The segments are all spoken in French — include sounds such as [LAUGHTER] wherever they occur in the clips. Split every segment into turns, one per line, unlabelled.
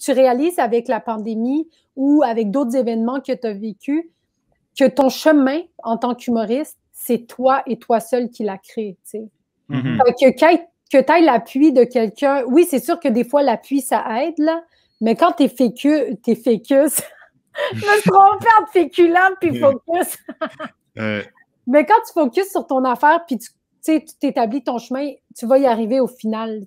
tu réalises avec la pandémie ou avec d'autres événements que tu as vécu que ton chemin en tant qu'humoriste, c'est toi et toi seul qui l'a créé. Mm-hmm. que, tu aies l'appui de quelqu'un, oui, c'est sûr que des fois, l'appui, ça aide, là, mais quand tu es fécus, es [LAUGHS] fécus me trompe entre féculent puis mm. focus. [LAUGHS] Mais quand tu focuses sur ton affaire puis tu tu t'établis ton chemin, tu vas y arriver au final.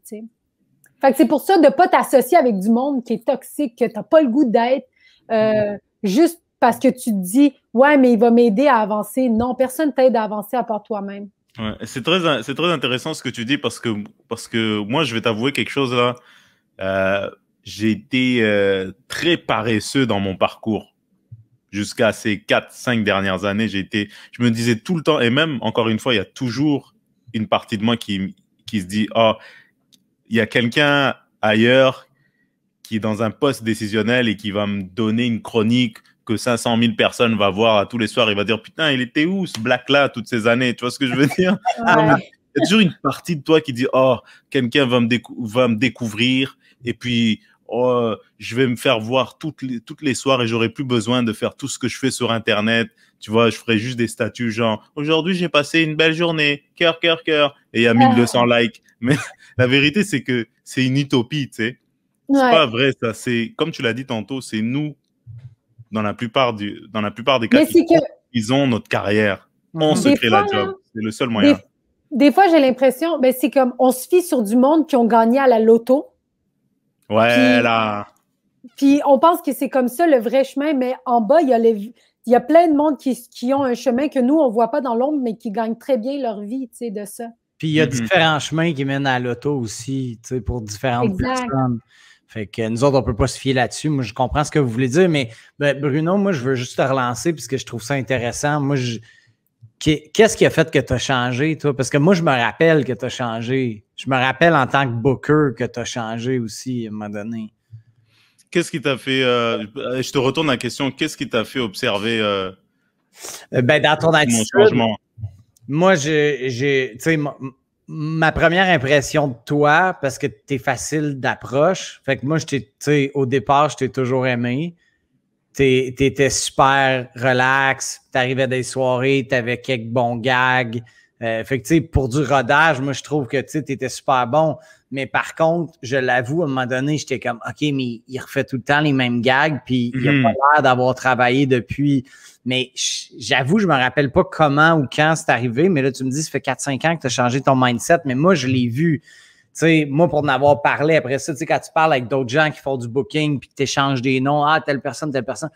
Fait c'est pour ça de ne pas t'associer avec du monde qui est toxique, que tu n'as pas le goût d'être, euh, juste parce que tu te dis, ouais, mais il va m'aider à avancer. Non, personne t'aide à avancer à part toi-même.
c'est très, c'est très intéressant ce que tu dis parce que, parce que moi, je vais t'avouer quelque chose là. Euh, j'ai été euh, très paresseux dans mon parcours jusqu'à ces 4-5 dernières années. J'ai je me disais tout le temps, et même encore une fois, il y a toujours une partie de moi qui, se dit, ah, il y a quelqu'un ailleurs qui est dans un poste décisionnel et qui va me donner une chronique que 500 000 personnes vont voir tous les soirs, il va dire putain, il était où ce black là toutes ces années, tu vois ce que je veux dire [LAUGHS] Il y a toujours une partie de toi qui dit oh, quelqu'un va me va me découvrir et puis oh, je vais me faire voir toutes les, toutes les soirs et n'aurai plus besoin de faire tout ce que je fais sur internet, tu vois, je ferais juste des statuts genre aujourd'hui j'ai passé une belle journée, cœur, cœur, cœur, et il y a 1200 likes. Mais [LAUGHS] la vérité, c'est que c'est une utopie, tu sais. C'est pas vrai, ça. C'est comme tu l'as dit tantôt, c'est nous, dans la plupart, du, dans la plupart des cas, ils, ont notre carrière. mon secret se crée la job. Hein, c'est le seul moyen.
Des, fois, j'ai l'impression, mais ben, c'est comme on se fie sur du monde qui ont gagné à la loto.
Ouais, là.
Puis on pense que c'est comme ça le vrai chemin, mais en bas, il y a les, il y a plein de monde qui, qui ont un chemin que nous, on ne voit pas dans l'ombre, mais qui gagnent très bien leur vie tu sais de ça.
Puis il y a mm-hmm. différents chemins qui mènent à l'auto aussi, tu sais pour différentes personnes. Fait que nous autres, on ne peut pas se fier là-dessus. Moi, je comprends ce que vous voulez dire, mais ben, Bruno, moi, je veux juste te relancer puisque je trouve ça intéressant. Moi, je... qu'est-ce qui a fait que tu as changé, toi? Parce que moi, je me rappelle que tu as changé. Je me rappelle en tant que booker que tu as changé aussi à un moment donné.
Qu'est-ce qui t'a fait euh, Je te retourne la question. Qu'est-ce qui t'a fait observer euh,
euh, ben, dans ton attitude, Moi, j'ai, tu sais, ma première impression de toi, parce que tu es facile d'approche. Fait que moi, je au départ, je t'ai toujours aimé. tu étais super relax. tu à des soirées, tu avais quelques bons gags. Euh, fait que, pour du rodage, moi, je trouve que tu étais super bon. Mais par contre, je l'avoue, à un moment donné, j'étais comme, OK, mais il refait tout le temps les mêmes gags, puis il a mhm. pas l'air d'avoir travaillé depuis. Mais j'avoue, je me rappelle pas comment ou quand c'est arrivé. Mais là, tu me dis, ça fait 4-5 ans que tu as changé ton mindset. Mais moi, je l'ai vu. tu sais, moi, pour en avoir parlé après ça, tu sais, quand tu parles avec d'autres gens qui font du booking puis que tu échanges des noms, ah, telle personne, telle personne,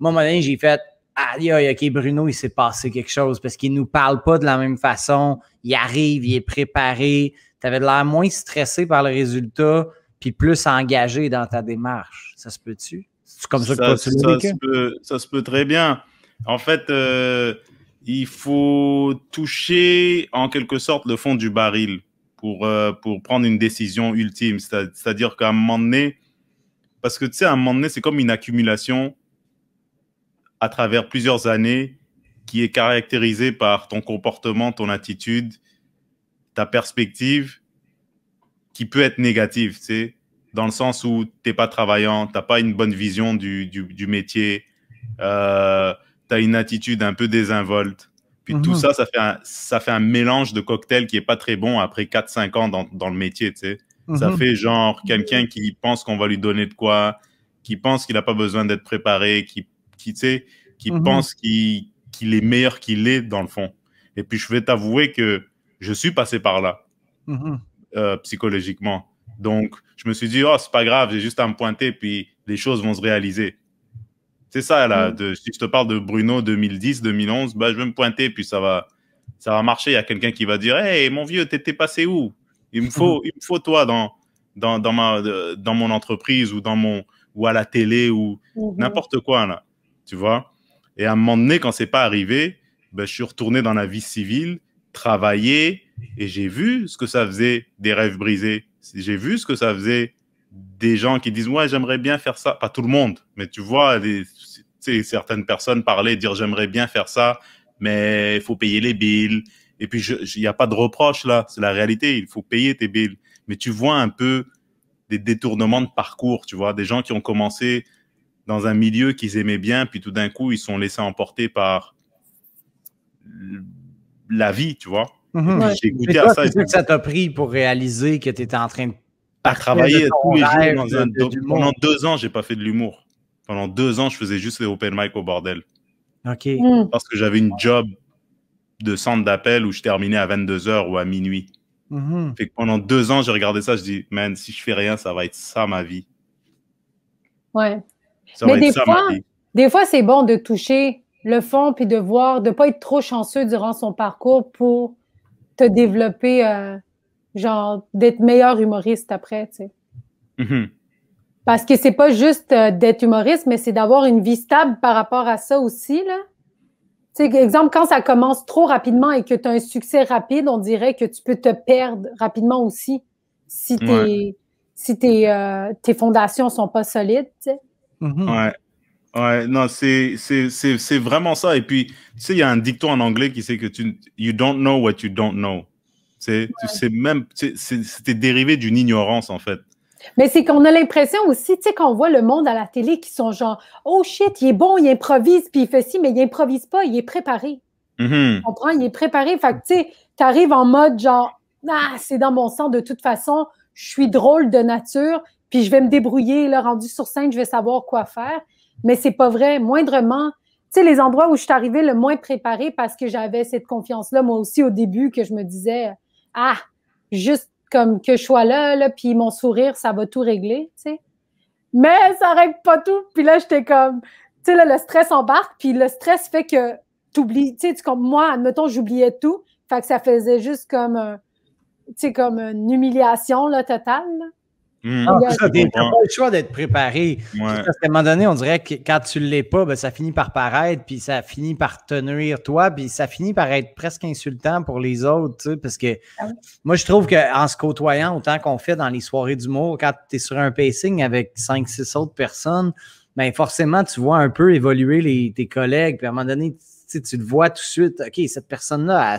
moi, à un moment donné, j'ai fait, aïe, OK, Bruno, il s'est passé quelque chose parce qu'il nous parle pas de la même façon. Il arrive, il est préparé. Tu avais l'air moins stressé par le résultat puis plus engagé dans ta démarche. Ça se peut-tu? C'est comme ça, que tu ça, ça, se
peut, ça se peut très bien. En fait, euh, il faut toucher en quelque sorte le fond du baril pour, euh, pour prendre une décision ultime. C'est-à-dire qu'à un moment donné, parce que tu sais, à un moment donné, c'est comme une accumulation à travers plusieurs années qui est caractérisé par ton comportement, ton attitude, ta perspective qui peut être négative, tu sais, dans le sens où tu n'es pas travaillant, tu n'as pas une bonne vision du, du, métier, euh, tu as une attitude un peu désinvolte. Puis tout mhm. ça, ça fait, un, ça fait un mélange de cocktail qui est pas très bon après 4-5 ans dans, dans, le métier, tu sais. Ça mhm. fait genre quelqu'un qui pense qu'on va lui donner de quoi, qui pense qu'il n'a pas besoin d'être préparé, qui qui, qui mhm. pense qu'il est meilleur qu'il est dans le fond. Et puis, je vais t'avouer que je suis passé par là, mhm. euh, psychologiquement. Donc, je me suis dit, oh, c'est pas grave, j'ai juste à me pointer, puis les choses vont se réaliser. C'est ça, là. Mhm. de, si je te parle de Bruno 2010, 2011, bah, je vais me pointer, puis ça va, ça va marcher. Il y a quelqu'un qui va dire, hey, mon vieux, t'étais passé où Il me faut, il me faut toi dans, dans, dans, ma, dans mon entreprise ou dans mon, ou à la télé ou n'importe quoi, là tu vois. Et à un moment donné, quand c'est pas arrivé, ben, je suis retourné dans la vie civile, travailler, et j'ai vu ce que ça faisait des rêves brisés. J'ai vu ce que ça faisait des gens qui disent ouais j'aimerais bien faire ça. Pas tout le monde, mais tu vois, certaines personnes parler, dire j'aimerais bien faire ça, mais il faut payer les billes. Et puis il n'y a pas de reproche là, c'est la réalité. Il faut payer tes billes. Mais tu vois un peu des détournements de parcours, tu vois, des gens qui ont commencé dans un milieu qu'ils aimaient bien, puis tout d'un coup, ils sont laissés emporter par
la vie, tu vois. Mhm. J'ai goûté à ça. que ça t'a pris pour réaliser que tu étais en train de à travailler tous les jours dans un, pendant
deux ans, j'ai pas fait de l'humour. Pendant deux ans, je faisais juste les open mic au bordel. OK. Mm. Parce que j'avais une job de centre d'appel où je terminais à 22h ou à minuit. Mhm. Fait que pendant deux ans, j'ai regardé ça, je dis, man, si je fais rien, ça va être ça ma vie.
Ouais.
Mais des, fois,
des fois, c'est bon de toucher le fond puis de voir, de ne pas être trop chanceux durant son parcours pour te développer, euh, genre, d'être meilleur humoriste après, tu sais. Mm-hmm. Parce que c'est pas juste euh, d'être humoriste, mais c'est d'avoir une vie stable par rapport à ça aussi, là. Tu exemple, quand ça commence trop rapidement et que tu as un succès rapide, on dirait que tu peux te perdre rapidement aussi si, tes, fondations si euh, tes fondations sont pas solides,
Mm-hmm. Ouais. Ouais, non, c'est vraiment ça. Et puis, tu sais, il y a un dicton en anglais qui c'est que tu you don't know what you don't know. C'est même, c'était dérivé d'une ignorance en fait.
Mais c'est qu'on a l'impression aussi, tu sais, qu'on voit le monde à la télé qui sont genre, oh shit, il est bon, il improvise, puis il fait ci, mais il improvise pas, il est préparé. Mm-hmm. Tu comprends? Il est préparé. Fait que, tu sais, arrives en mode genre, ah, c'est dans mon sang de toute façon, je suis drôle de nature, puis je vais me débrouiller, là, rendu sur scène, je vais savoir quoi faire. Mais c'est pas vrai. Moindrement, tu sais, les endroits où je suis arrivée le moins préparée parce que j'avais cette confiance-là, moi aussi, au début, que je me disais, ah, juste comme que je sois là, là puis mon sourire, ça va tout régler, tu sais. Mais ça règle pas tout. Puis là, j'étais comme, tu sais, là, le stress embarque, puis le stress fait que t'oublies, tu sais, comme moi, admettons, j'oubliais tout. Fait que ça faisait juste comme, tu sais, comme une humiliation, là, totale.
Mmh. pas le choix d'être préparé. Parce qu'à un moment donné, on dirait que quand tu ne l'es pas, ben, ça finit par paraître, puis ça finit par tenir toi, puis ça finit par être presque insultant pour les autres. parce que ah moi, je trouve qu'en se côtoyant autant qu'on fait dans les soirées d'humour, quand tu es sur un pacing avec 5 six autres personnes, ben, forcément, tu vois un peu évoluer les, tes collègues, puis à un moment donné, tu, tu le vois tout de suite. OK, cette personne-là,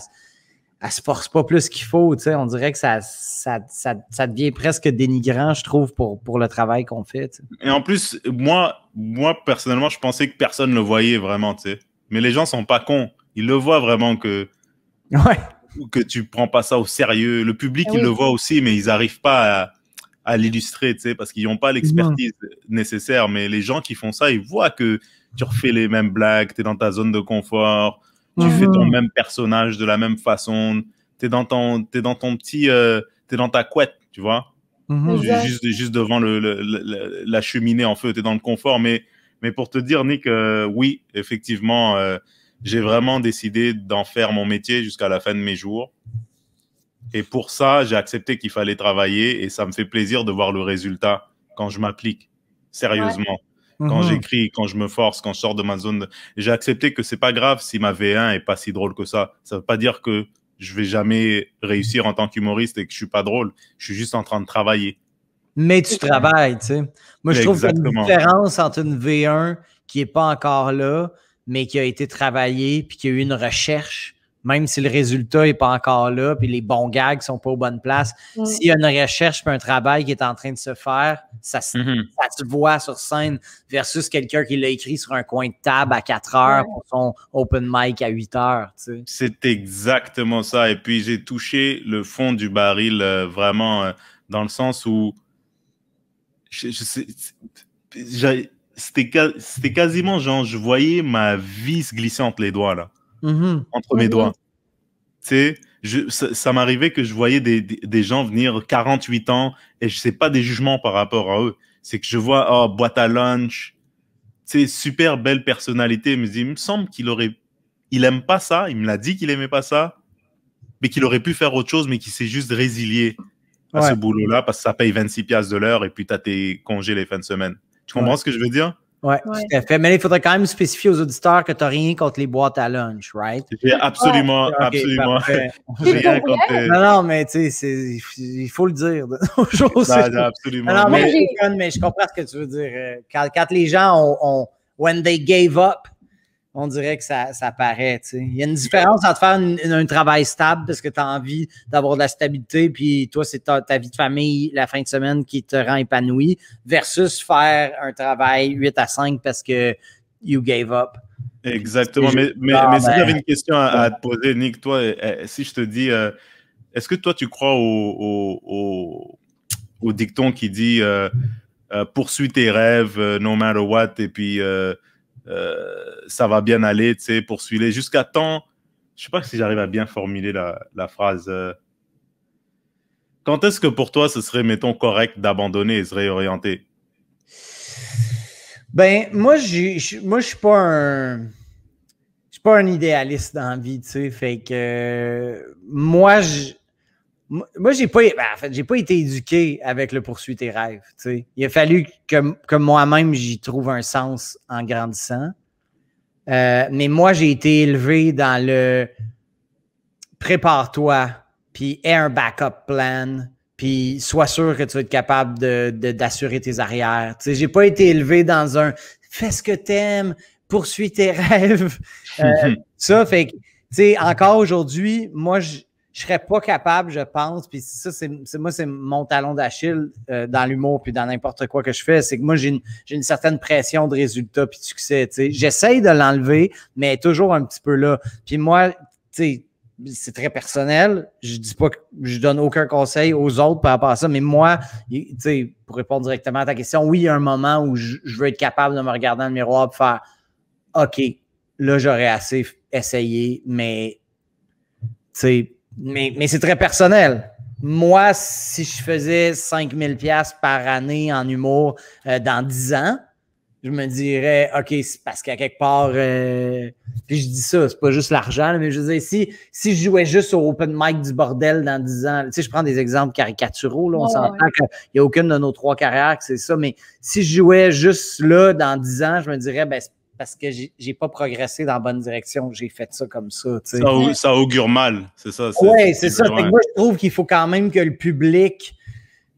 elle se force pas plus qu'il faut. tu sais. On dirait que ça, ça, ça, devient presque dénigrant, je trouve, pour, pour le travail qu'on fait. Et
en plus, moi, moi, personnellement, je pensais que personne ne le voyait vraiment. tu sais. Mais les gens sont pas cons. Ils le voient vraiment que. Ouais. Que tu prends pas ça au sérieux. Le public, ah il le voit aussi, mais ils n'arrivent pas à, à l'illustrer, tu sais, parce qu'ils n'ont pas l'expertise nécessaire. Mais les gens qui font ça, ils voient que tu refais les mêmes blagues, tu es dans ta zone de confort, tu fais ton mhm. même personnage de la même façon, tu es, dans ton, dans ton petit, euh, dans ta couette, tu vois. Mhm. Juste, juste devant le, la cheminée en feu, tu es dans le confort. Mais, mais pour te dire, Nick, euh, oui, effectivement, euh, j'ai vraiment décidé d'en faire mon métier jusqu'à la fin de mes jours. Et pour ça, j'ai accepté qu'il fallait travailler et ça me fait plaisir de voir le résultat quand je m'applique sérieusement. Quand mhm. j'écris, quand je me force, quand je sors de ma zone, j'ai accepté que c'est pas grave si ma V1 est pas si drôle que ça. Ça veut pas dire que je vais jamais réussir en tant qu'humoriste et que je suis pas drôle. Je suis juste en train de travailler. Mais tu travailles, tu sais. Moi, je trouve qu'il
y a une différence entre une V1 qui est pas encore là, mais qui a été travaillée puis qui a eu une recherche même si le résultat n'est pas encore là, puis les bons gags ne sont pas aux bonnes places. S'il y a une recherche et un travail qui est en train de se faire, mm-hmm. ça, se voit sur scène versus quelqu'un qui l'a écrit sur un coin de table à 4 heures pour son open mic à 8 heures.
C'est exactement ça. Et puis j'ai touché le fond du baril euh, vraiment euh, dans le sens où c'était quasiment genre, je voyais ma vie se glisser entre les doigts là. Mhm. entre mes mhm. doigts. Tu sais, ça, ça m'arrivait que je voyais des, gens venir 48 ans et je sais pas des jugements par rapport à eux. C'est que je vois, oh, boîte à lunch, tu sais, super belle personnalité, mais il me semble qu'il aurait, il aime pas ça, il me l'a dit qu'il aimait pas ça, mais qu'il aurait pu faire autre chose, mais qu'il s'est juste résilié à ce boulot-là parce que ça paye 26 piastres de l'heure et puis tu as tes congés les fins de semaine. Tu comprends ce que je veux dire?
Oui, ouais. tout à fait. Mais il faudrait quand même spécifier aux auditeurs que tu n'as rien contre les boîtes à lunch, right? absolument, absolument. [LAUGHS] Non, non, mais tu sais, il faut le dire ben, absolument. Non, mais, je comprends ce que tu veux dire. Euh, quand, quand les gens ont, when they gave up, on dirait que ça, ça paraît. Il y a une différence entre faire un travail stable parce que tu as envie d'avoir de la stabilité, puis toi, c'est ta, vie de famille la fin de semaine qui te rend épanoui, versus faire un travail 8 à 5 parce que you gave up. Exactement. Mais, mais,
mais j'avais une question à, te poser, Nick, toi, eh, eh, si je te dis, euh, est-ce que toi, tu crois au, dicton qui dit euh, euh, poursuis tes rêves, no matter what, et puis. Euh, ça va bien aller, tu sais, poursuivre. jusqu'à temps. Je sais pas si j'arrive à bien formuler la, phrase. Euh, quand est-ce que pour toi ce serait, mettons, correct d'abandonner et se réorienter
Ben, moi, je moi, je suis pas un. Je suis pas un idéaliste dans la vie, tu sais. Fait que euh, moi, je moi, j'ai pas, ben, j'ai pas été éduqué avec le poursuit tes rêves. Il a fallu que, moi-même, j'y trouve un sens en grandissant. Euh, mais moi, j'ai été élevé dans le prépare-toi, puis aie un backup plan, puis sois sûr que tu vas être capable d'assurer tes arrières. Tu sais, j'ai pas été élevé dans un fais ce que t'aimes, poursuis tes [LAUGHS] rêves. Euh, mm-hmm. ça, fait que, tu sais, encore aujourd'hui, moi, je je serais pas capable, je pense. Puis ça, c'est moi, c'est mon talon d'Achille euh, dans l'humour puis dans n'importe quoi que je fais. C'est que moi, j'ai une, certaine pression de résultat puis de succès. J'essaye de l'enlever, mais toujours un petit peu là. Puis moi, tu sais, c'est très personnel. Je dis pas que je donne aucun conseil aux autres par rapport à ça, mais moi, tu sais, pour répondre directement à ta question, oui, il y a un moment où je, veux être capable de me regarder dans le miroir et faire OK, là, j'aurais assez essayé, mais tu sais, mais, c'est très personnel. Moi, si je faisais 5000 pièces par année en humour euh, dans 10 ans, je me dirais, OK, c'est parce qu'à quelque part, euh, puis je dis ça, c'est pas juste l'argent, mais je veux dire, si, si je jouais juste au open mic du bordel dans 10 ans, tu sais, je prends des exemples caricaturaux, là, on s'entend qu'il n'y a aucune de nos trois carrières que c'est ça, mais si je jouais juste là dans 10 ans, je me dirais, ben, parce que j'ai pas progressé dans la bonne direction, j'ai fait ça comme ça. Ça,
augure mal, c'est ça. Oui, c'est ça. Moi, je
trouve qu'il faut quand même que le public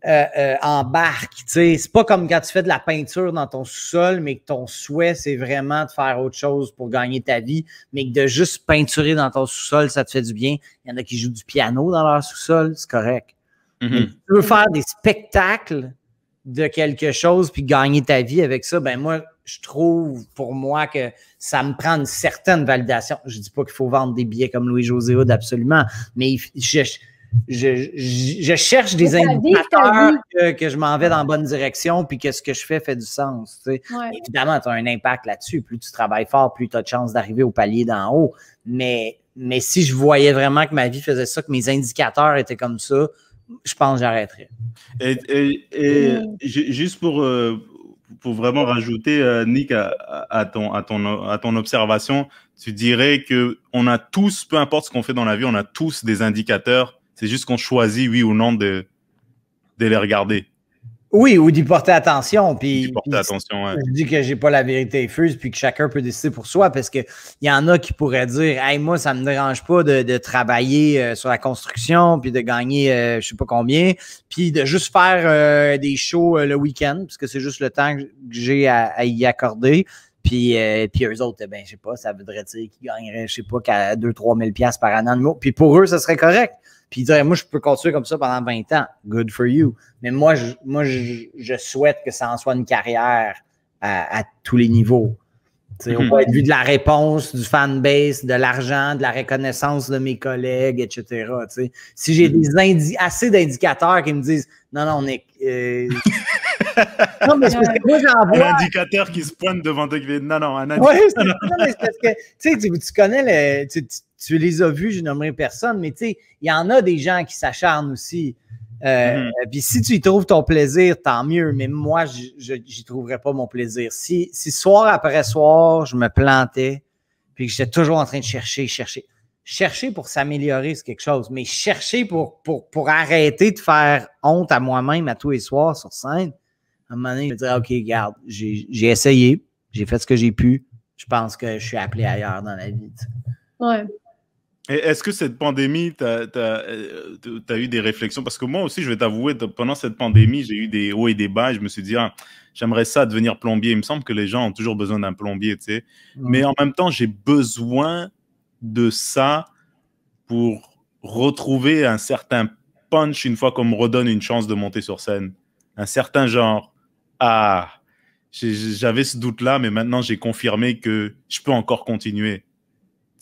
euh, euh, embarque. C'est pas comme quand tu fais de la peinture dans ton sous-sol, mais que ton souhait, c'est vraiment de faire autre chose pour gagner ta vie, mais que de juste peinturer dans ton sous-sol, ça te fait du bien. Il y en a qui jouent du piano dans leur sous-sol, c'est correct. Mm-hmm. tu veux faire des spectacles de quelque chose puis gagner ta vie avec ça, ben moi, je trouve pour moi que ça me prend une certaine validation. Je dis pas qu'il faut vendre des billets comme Louis-José absolument, mais je, cherche des indicateurs que, je m'en vais dans la bonne direction puis que ce que je fais fait du sens. Évidemment, tu as un impact là-dessus. Plus tu travailles fort, plus tu as de chances d'arriver au palier d'en haut. Mais, mais si je voyais vraiment que ma vie faisait ça, que mes indicateurs étaient comme ça, je pense que j'arrêterais.
Et, mm. juste pour, euh, pour vraiment rajouter, euh, Nick, à, ton, à, ton, à ton observation, tu dirais que on a tous, peu importe ce qu'on fait dans la vie, on a tous des indicateurs. C'est juste qu'on choisit, oui ou
non, de, de les regarder. Oui, ou d'y porter attention. Puis, Je dis que j'ai pas la vérité infuse, puis que chacun peut décider pour soi, parce qu'il y en a qui pourraient dire Hey, moi, ça me dérange pas de, travailler euh, sur la construction, puis de gagner je euh, je sais pas combien, puis de juste faire euh, des shows le week-end, parce que c'est juste le temps que j'ai à, y accorder. Puis, puis eux autres, eh ben, je sais pas, ça voudrait dire qu'ils gagneraient, je sais pas, qu'à 2-3 000 par an de mots. Puis pour eux, ça serait correct puis dire moi, je peux continuer comme ça pendant 20 ans. Good for you. Mais moi, je, moi, je, souhaite que ça en soit une carrière à, tous les niveaux. au mhm. point de vue de la réponse, du fanbase, de l'argent, de la reconnaissance de mes collègues, etc. Si j'ai mhm. des assez d'indicateurs qui me disent non, non, Nick. Euh... [LAUGHS] non, mais c'est parce que moi, j'en vois. Un indicateur qui se pointe devant toi qui dit non, non, un Oui, c'est parce que tu, tu connais le tu les as vus, je n'aimerais personne, mais tu sais, il y en a des gens qui s'acharnent aussi. Euh, mhm. euh, puis si tu y trouves ton plaisir, tant mieux, mais moi, je j'y trouverais pas mon plaisir. Si, si soir après soir, je me plantais, puis que j'étais toujours en train de chercher, chercher. Chercher pour s'améliorer, c'est quelque chose, mais chercher pour, pour, arrêter de faire honte à moi-même à tous les soirs sur scène, à un moment donné, je me dirais, OK, regarde, j'ai essayé, j'ai fait ce que j'ai pu, je pense que je suis appelé ailleurs dans la vie.
Ouais.
Est-ce que cette pandémie, tu euh, as, eu des réflexions Parce que moi aussi, je vais t'avouer, pendant cette pandémie, j'ai eu des hauts et des bas. je me suis dit, ah, j'aimerais ça devenir plombier. Il me semble que les gens ont toujours besoin d'un plombier, tu sais. Mais en même temps, j'ai besoin de ça pour retrouver un certain punch une fois qu'on me redonne une chance de monter sur scène. Un certain genre, ah, j'avais ce doute-là, mais maintenant j'ai confirmé que je peux encore continuer.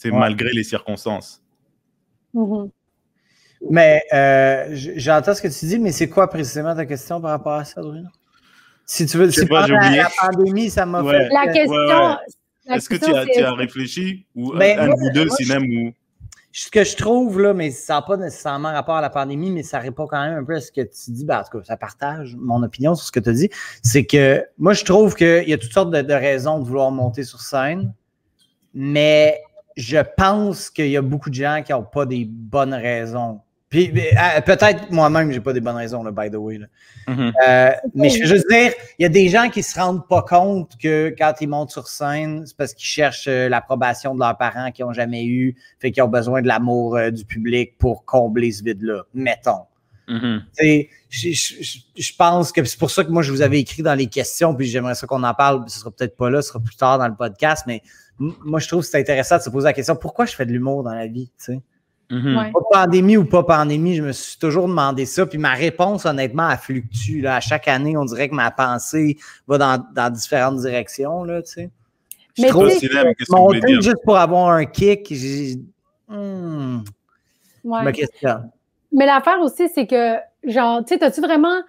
C'est malgré les circonstances.
Mhm. Mais euh, j'entends ce que tu dis, mais c'est quoi précisément ta question par rapport à ça, Bruno? Si tu veux, c'est pas, la, la, pandémie, ça m'a fait. La question. Est-ce que tu as, réfléchi ou euh, ben, un ou deux, si même Ce que je trouve, là, mais ça n'a pas nécessairement rapport à la pandémie, mais ça répond quand même un peu à ce que tu dis. Ben, en tout cas, ça partage mon opinion sur ce que tu as dit. C'est que moi, je trouve qu'il y a toutes sortes de raisons de vouloir monter sur scène, mais je pense qu'il y a beaucoup de gens qui n'ont pas des bonnes raisons. Puis euh, peut-être moi-même, j'ai pas des bonnes raisons, by the way. Mhm. Euh, mais je veux dire, il y a des gens qui se rendent pas compte que quand ils montent sur scène, c'est parce qu'ils cherchent euh, l'approbation de leurs parents qu'ils n'ont jamais eu, fait qu'ils ont besoin de l'amour du public pour combler ce vide-là, mettons. Mhm. je, pense que c'est pour ça que moi je vous avais écrit dans les questions, puis j'aimerais ça qu'on en parle, ce sera peut-être pas là, ce sera plus tard dans le podcast, mais moi, je trouve que c'est intéressant de se poser la question pourquoi je fais de l'humour dans la vie, tu mhm. Pas pandémie ou pas pandémie, je me suis toujours demandé ça. Puis ma réponse, honnêtement, elle fluctue. À chaque année, on dirait que ma pensée va dans, différentes directions. Là, tu sais. mais trouve que juste pour avoir un kick, hmm,
ouais. Mais l'affaire aussi, c'est que, genre, tu as-tu vraiment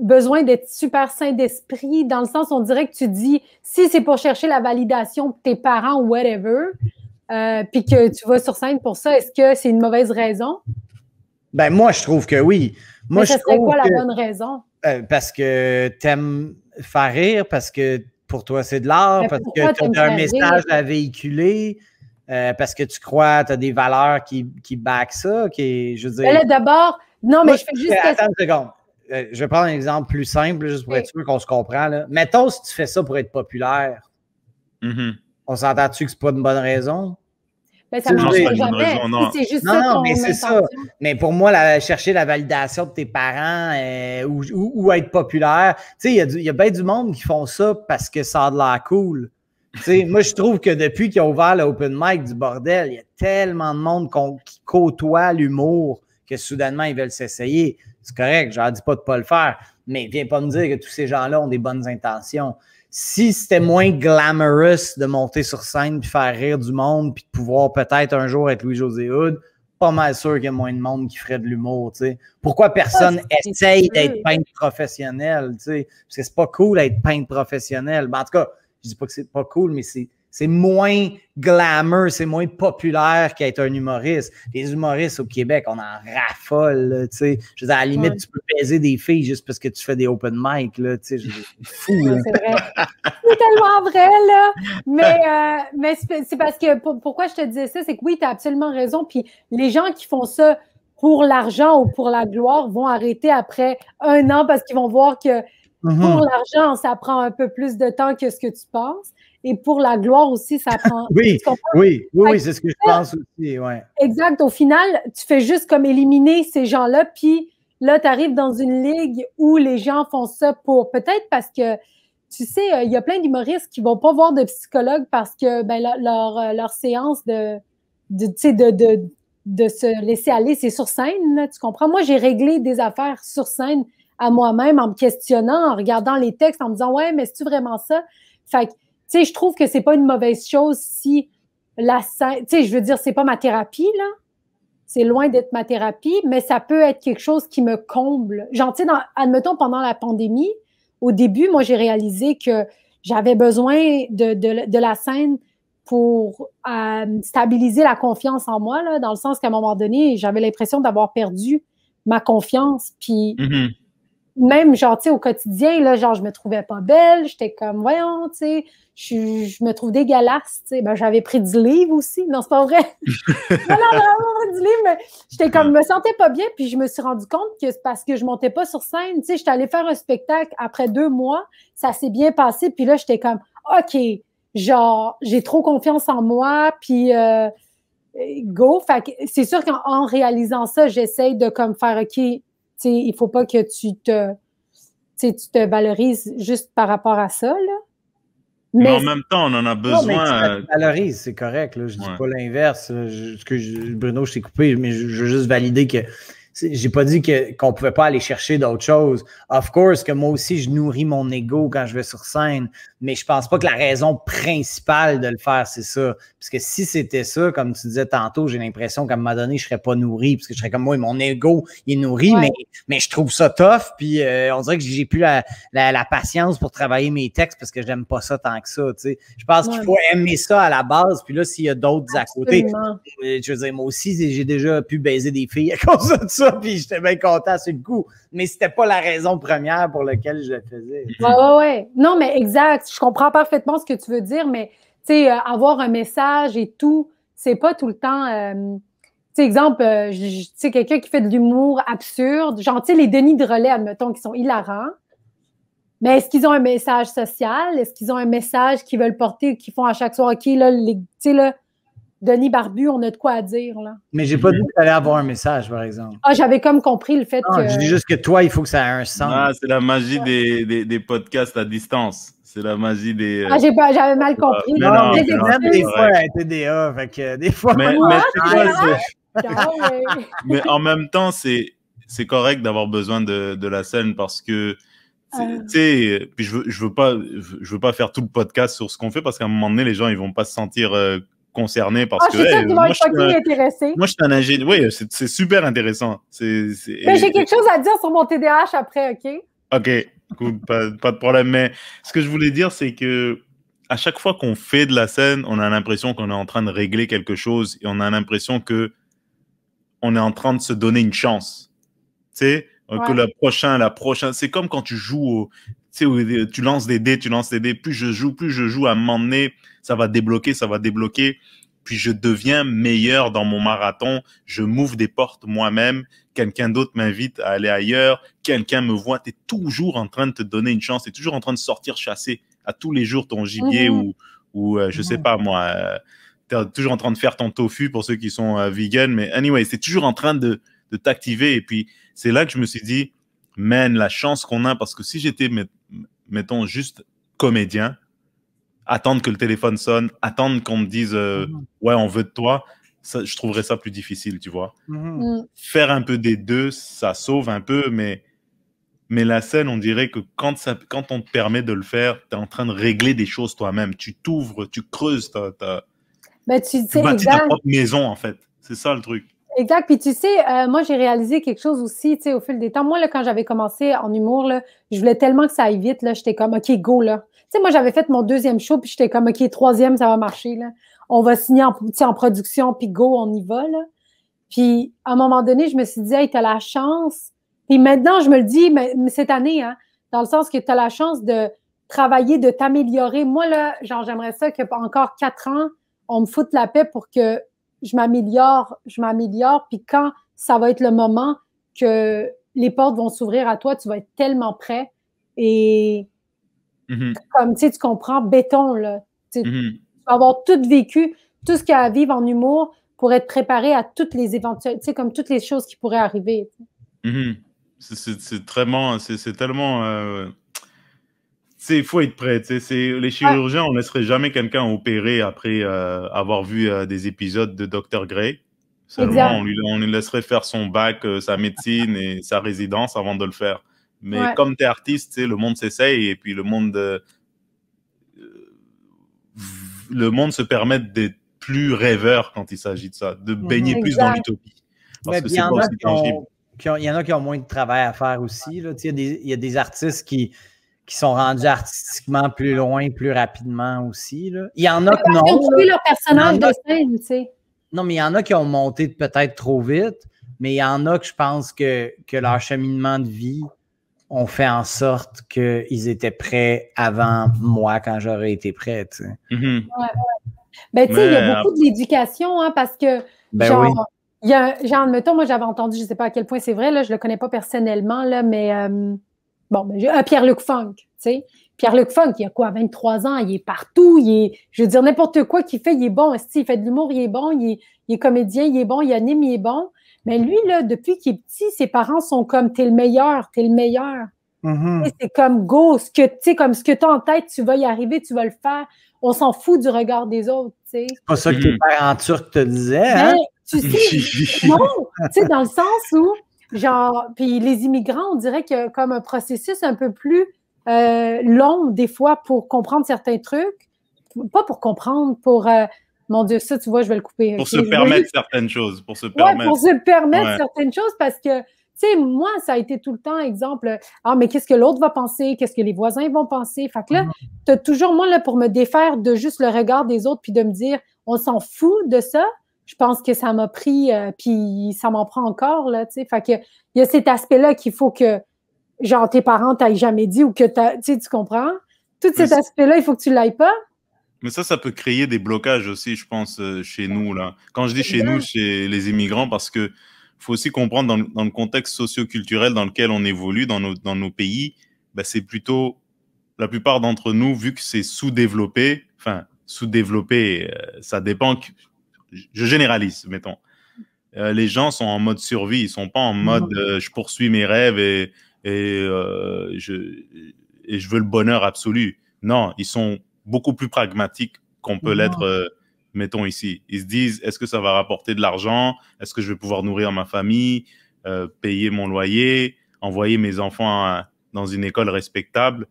besoin d'être super sain d'esprit, dans le sens, on dirait que tu dis, si c'est pour chercher la validation de tes parents ou whatever, euh, puis que tu vas sur scène pour ça, est-ce que c'est une mauvaise raison?
Ben, moi, je trouve que oui. Moi, Mais je serait quoi la bonne raison? Euh, parce que t'aimes faire rire, parce que pour toi, c'est de l'art, parce que tu as un message à véhiculer. Euh, parce que tu crois, tu as des valeurs qui, qui back ça, qui, je veux ben dire...
D'abord, non, mais je fais juste... Attends
une seconde. Euh, je vais prendre un exemple plus simple, juste pour être sûr qu'on se comprend. Mettons si tu fais ça pour être populaire, mm-hmm. on s'entend-tu que c'est pas une bonne raison?
Ben, mais ça non, c'est raison, non. non, non mais c'est ça.
Mais pour moi, chercher la validation de tes parents euh, ou, être populaire, tu il y, a, bien du monde qui font ça parce que ça a de la cool. moi, je trouve que depuis qu'ils ont ouvert l'open mic du bordel, il y a tellement de monde qui côtoie l'humour que soudainement, ils veulent s'essayer. C'est correct, je ne dis pas de pas le faire, mais viens pas me dire que tous ces gens-là ont des bonnes intentions. Si c'était moins glamorous de monter sur scène puis faire rire du monde puis de pouvoir peut-être un jour être Louis-José Hood, pas mal sûr qu'il y a moins de monde qui ferait de l'humour, tu sais. Pourquoi personne ah, essaye d'être peintre professionnel, tu sais? Parce que c'est pas cool d'être peintre professionnel. Ben, en tout cas, je dis pas que c'est pas cool, mais c'est c'est moins glamour, c'est moins populaire qu'être un humoriste. Les humoristes au Québec, on en raffole, Je veux dire, à la limite, tu peux baiser des filles juste parce que tu fais des open mic, là, Fou, C'est
tellement vrai, là. Mais, euh, c'est parce que, pourquoi je te disais ça, c'est que oui, tu as absolument raison. Puis les gens qui font ça pour l'argent ou pour la gloire vont arrêter après un an parce qu'ils vont voir que mm-hmm. pour l'argent, ça prend un peu plus de temps que ce que tu penses et pour la gloire aussi, ça [LAUGHS] prend. oui,
oui, oui, c'est ce que je pense aussi. Ouais.
Exact. Au final, tu fais juste comme éliminer ces gens-là, puis là, tu arrives dans une ligue où les gens font ça pour peut-être parce que. Tu sais, euh, il y a plein d'humoristes qui vont pas voir de psychologue parce que ben, leur, euh, séance de, de, se laisser aller, c'est sur scène, tu comprends? Moi, j'ai réglé des affaires sur scène à moi-même en me questionnant, en regardant les textes, en me disant, ouais, mais c'est-tu vraiment ça? Fait que tu sais, je trouve que c'est pas une mauvaise chose si la scène, tu sais, je veux dire, c'est pas ma thérapie, là. C'est loin d'être ma thérapie, mais ça peut être quelque chose qui me comble. Genre, tu sais, admettons, pendant la pandémie, au début, moi, j'ai réalisé que j'avais besoin de, la scène pour euh, stabiliser la confiance en moi, là, dans le sens qu'à un moment donné, j'avais l'impression d'avoir perdu ma confiance. Puis, mm-hmm même, genre, tu sais, au quotidien, là, genre, je me trouvais pas belle, j'étais comme, voyons, tu sais, je, me trouve dégueulasse, tu sais. Ben, j'avais pris du livre aussi. Non, c'est pas vrai. [LAUGHS] non, non, du livre, mais j'étais comme, je me sentais pas bien, puis je me suis rendu compte que c'est parce que je montais pas sur scène, tu sais, j'étais allée faire un spectacle après deux mois, ça s'est bien passé, puis là, j'étais comme, OK, genre, j'ai trop confiance en moi, puis... Euh, go. Fait c'est sûr qu'en réalisant ça, j'essaye de comme faire OK, il il faut pas que tu te, tu te valorises juste par rapport à ça, là.
Mais, en même temps, on en a besoin. Euh, valorises, c'est correct. Là. Je ne dis pas l'inverse. Bruno, je t'ai coupé, mais je, veux juste valider que j'ai pas dit que, qu'on pouvait pas aller chercher d'autres choses. Of course que moi aussi, je nourris mon ego quand je vais sur scène, mais je pense pas que la raison principale de le faire, c'est ça. Parce que si c'était ça, comme tu disais tantôt, j'ai l'impression qu'à un moment donné, je serais pas nourri, parce que je serais comme moi, mon ego, il est nourri, mais, mais je trouve ça tough, puis euh, on dirait que j'ai plus la, patience pour travailler mes textes parce que j'aime pas ça tant que ça, Je pense qu'il faut aimer ça à la base, puis là, s'il y a d'autres à côté, euh, je veux dire, moi aussi, j'ai déjà pu baiser des filles à cause de ça puis j'étais bien content à le coup. Mais c'était pas la raison première pour laquelle je le faisais. Oui,
oui, oui. Non, mais exact. Je comprends parfaitement ce que tu veux dire, mais tu sais, euh, avoir un message et tout, c'est pas tout le temps. Euh, tu sais, exemple, euh, tu sais, quelqu'un qui fait de l'humour absurde, genre, tu les Denis de relais, admettons, qui sont hilarants. Mais est-ce qu'ils ont un message social? Est-ce qu'ils ont un message qu'ils veulent porter, qu'ils font à chaque soir? OK, là, tu sais, là, Denis Barbu, on a de quoi à dire. Là.
Mais j'ai pas dit que tu allais avoir un message, par exemple.
Ah, j'avais comme compris le fait que. Je dis
juste que toi, il faut que ça ait un sens. Ah, c'est
la magie des, podcasts à distance. C'est la magie des. Euh, ah,
j'avais mal ah, compris. Mais des, fois, que des fois, ah,
[LAUGHS] mais, en même temps, c'est, c'est correct d'avoir besoin de, la scène parce que ah. puis je veux, je veux pas, je veux pas faire tout le podcast sur ce qu'on fait parce qu'à un moment donné, les gens ils vont pas se sentir euh, concerné parce ah, que. moi, je suis
intéressé. Moi,
je suis un ingénieur. Oui, c'est super intéressant. C'est, ben, j'ai
quelque chose à dire sur mon TDAH après, OK?
OK, pas, de problème. Mais ce que je voulais dire, c'est que à chaque fois qu'on fait de la scène, on a l'impression qu'on est en train de régler quelque chose et on a l'impression que on est en train de se donner une chance. Tu sais, que la prochain, la prochaine, c'est comme quand tu joues au, euh, tu lances des dés, tu lances des dés, plus je joue, plus je joue, à un ça va débloquer, ça va débloquer, puis je deviens meilleur dans mon marathon, je m'ouvre des portes moi-même, quelqu'un d'autre m'invite à aller ailleurs, quelqu'un me voit, tu es toujours en train de te donner une chance, tu es toujours en train de sortir chasser à tous les jours ton gibier mhm. ou, ou euh, je sais pas moi, euh, tu es toujours en train de faire ton tofu pour ceux qui sont vegan, mais anyway, c'est toujours en train de, de t'activer. Et puis, c'est là que je me suis dit, man, la chance qu'on a, parce que si j'étais mettons, juste comédien, attendre que le téléphone sonne, attendre qu'on me dise euh, mhm. ouais, on veut de toi, je trouverais ça plus difficile, tu vois. Mhm. Mm. Faire un peu des deux, ça sauve un peu, mais, mais la scène, on dirait que quand, ça, quand on te permet de le faire, tu es en train de régler des choses toi-même. Tu t'ouvres, tu creuses, ta,
bah, tu, tu ta propre
maison, en fait. C'est ça le truc.
Exact. Puis tu sais, euh, moi, j'ai réalisé quelque chose aussi, tu sais, au fil des temps. Moi, là, quand j'avais commencé en humour, là, je voulais tellement que ça aille vite, là, j'étais comme, OK, go, là. Tu sais, moi, j'avais fait mon deuxième show, puis j'étais comme, OK, troisième, ça va marcher, là. On va signer en, en production, puis go, on y va, là. Puis, à un moment donné, je me suis dit, hey, t'as la chance. Puis maintenant, je me le dis, mais, cette année, hein, dans le sens que t'as la chance de travailler, de t'améliorer. Moi, là, genre, j'aimerais ça que encore quatre ans, on me foute la paix pour que je m'améliore, je m'améliore. Puis quand ça va être le moment que les portes vont s'ouvrir à toi, tu vas être tellement prêt. Et mm-hmm. comme tu tu comprends, béton, là. Mm-hmm. Tu, vas avoir tout vécu, tout ce qu'il y a à vivre en humour pour être préparé à toutes les éventuelles, tu comme toutes les choses qui pourraient arriver.
Mm-hmm. C'est, c'est, c'est, tellement euh, c'est faut être prêt. C'est les chirurgiens, on ne laisserait jamais quelqu'un opérer après euh, avoir vu euh, des épisodes de Dr Gray Seulement, on lui, laisserait faire son bac, euh, sa médecine et sa résidence avant de le faire. Mais comme tu es artiste, le monde s'essaye et puis le monde, le monde se permet d'être plus rêveur quand il s'agit de
ça, de baigner plus dans l'utopie.
Il
y en a qui ont moins de travail à faire aussi. Il y, y a des artistes qui, qui sont rendus artistiquement plus loin, plus rapidement aussi. Là. Il y en a qui ont Ils leur personnage de
scène, tu sais.
Non, mais il y en a qui ont monté peut-être trop vite, mais il y en a que je pense que, leur cheminement de vie ont fait en sorte qu'ils étaient prêts avant moi quand j'aurais été prêt. Mm-hmm.
Ben, tu sais, il y a euh, beaucoup de l'éducation, hein, parce que, ben genre, il y a, genre, mettons, moi, j'avais entendu, je ne sais pas à quel point c'est vrai, je ne le connais pas personnellement, là, mais euh, Bon, ben, ah, Pierre-Luc Funk, tu sais. Pierre-Luc Funk, il a quoi, 23 ans, il est partout, il est, je veux dire, n'importe quoi qu'il fait, il est bon. Il fait de l'humour, il est bon, il est, comédien, il est bon, il anime, il est bon. Mais lui, là, depuis qu'il est petit, ses parents sont comme, t'es le meilleur, t'es le meilleur. Mm-hmm. C'est comme, go, ce que, tu comme ce que t'as en tête, tu vas y arriver, tu vas le faire. On s'en fout du regard des autres, tu sais. C'est pas ça que tes mm-hmm.
parents turcs te disaient, hein? Ben, tu sais, [LAUGHS] non, tu sais, dans
le sens où, Genre, puis les immigrants, on dirait qu'il y a comme un processus un peu plus euh, long des fois pour comprendre certains trucs. Pas pour comprendre, pour... Euh, mon Dieu, ça, tu vois, je vais le couper. Pour se permettre
certaines choses. Pour se permettre, pour se permettre certaines
choses parce que tu sais, moi, ça a été tout le temps, exemple, ah, mais qu'est-ce que l'autre va penser? Qu'est-ce que les voisins vont penser? Fait que là, mm. t'as toujours, moi, là, pour me défaire de juste le regard des autres puis de me dire, on s'en fout de ça je pense que ça m'a pris, euh, puis ça m'en prend encore, là, tu sais. que, il y a cet aspect-là qu'il faut que, genre, tes parents t'aillent jamais dit ou que tu sais, tu comprends? Tout cet aspect-là, il faut que tu l'ailles pas.
Mais ça, ça peut créer des blocages aussi, je pense, euh, chez nous, là. Quand je dis chez nous, chez les immigrants, parce que faut aussi comprendre dans, le contexte socioculturel dans lequel on évolue, dans nos, pays, bah, c'est plutôt la plupart d'entre nous, vu que c'est sous-développé, enfin, sous-développé, euh, ça dépend je généralise, mettons. Euh, les gens sont en mode survie, ils sont pas en mode euh, je poursuis mes rêves euh, et, je, veux le bonheur absolu. Non, ils sont beaucoup plus pragmatiques qu'on peut l'être, mettons ici. Ils se disent est-ce que ça va rapporter de l'argent Est-ce que je vais pouvoir nourrir ma famille, payer mon loyer, envoyer mes enfants dans une école respectable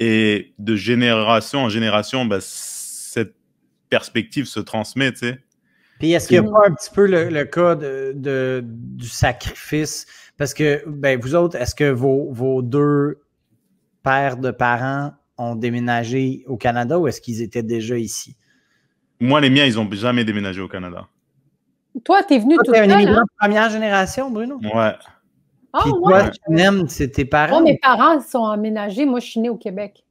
Et de génération en génération, ben, cette perspective se transmet, tu sais.
Puis est-ce qu'il y a pas un petit peu le, cas de, du sacrifice? Parce que, ben, vous autres, est-ce que vos, deux pères de parents ont déménagé au Canada ou est-ce qu'ils étaient déjà ici?
Moi, les miens, ils n'ont jamais déménagé au Canada.
Toi, tu es venu toi, tout un immigrant hein? première génération, Bruno? Ouais.
Ah, ouais. toi, tu
n'aimes c'est tes parents? Moi, mes
parents sont emménagés. Moi, je suis né au Québec.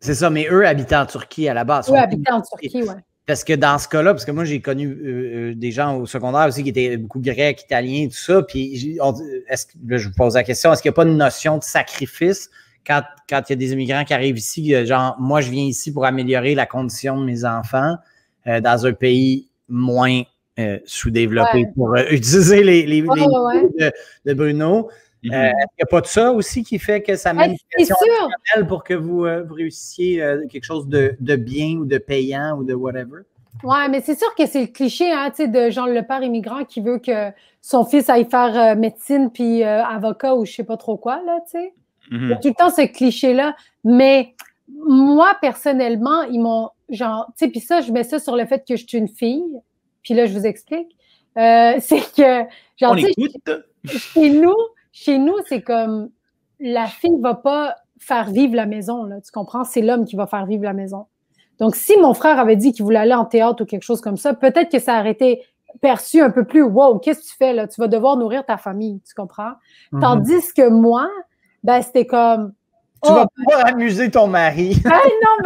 C'est ça, mais eux habitaient en Turquie à la base. Eux habitaient
en Turquie, ouais.
Parce que dans ce cas-là, parce que moi, j'ai connu euh, euh, des gens au secondaire aussi qui étaient beaucoup grecs, italiens, tout ça. Puis, là, je vous pose la question est-ce qu'il n'y a pas une notion de sacrifice quand, quand il y a des immigrants qui arrivent ici euh, Genre, moi, je viens ici pour améliorer la condition de mes enfants dans un pays moins sous-développé, pour utiliser les, les, De, de Bruno. Mm il n'y a pas de ça aussi qui fait que ça ah, mène une pour que vous, euh, réussissiez euh, quelque chose de, bien ou de payant ou de whatever?
Oui, mais c'est sûr que c'est le cliché hein, de genre le père immigrant qui veut que son fils aille faire euh, médecine puis avocat ou je sais pas trop quoi. Là, mhm. Il y a tout le temps ce cliché-là. Mais moi, personnellement, ils m'ont genre, tu puis ça, je mets ça sur le fait que je suis une fille. Puis là, je vous explique. [LAUGHS] c'est que, genre, tu nous, chez nous, c'est comme la fille va pas faire vivre la maison, tu comprends? C'est l'homme qui va faire vivre la maison. Donc, si mon frère avait dit qu'il voulait aller en théâtre ou quelque chose comme ça, peut-être que ça aurait été perçu un peu plus wow, qu'est-ce que tu fais là? Tu vas devoir nourrir ta famille, tu comprends? Mhm. Tandis que moi, ben, c'était comme. Tu vas oh,
ben pas amuser ton mari. [LAUGHS] Ben, non,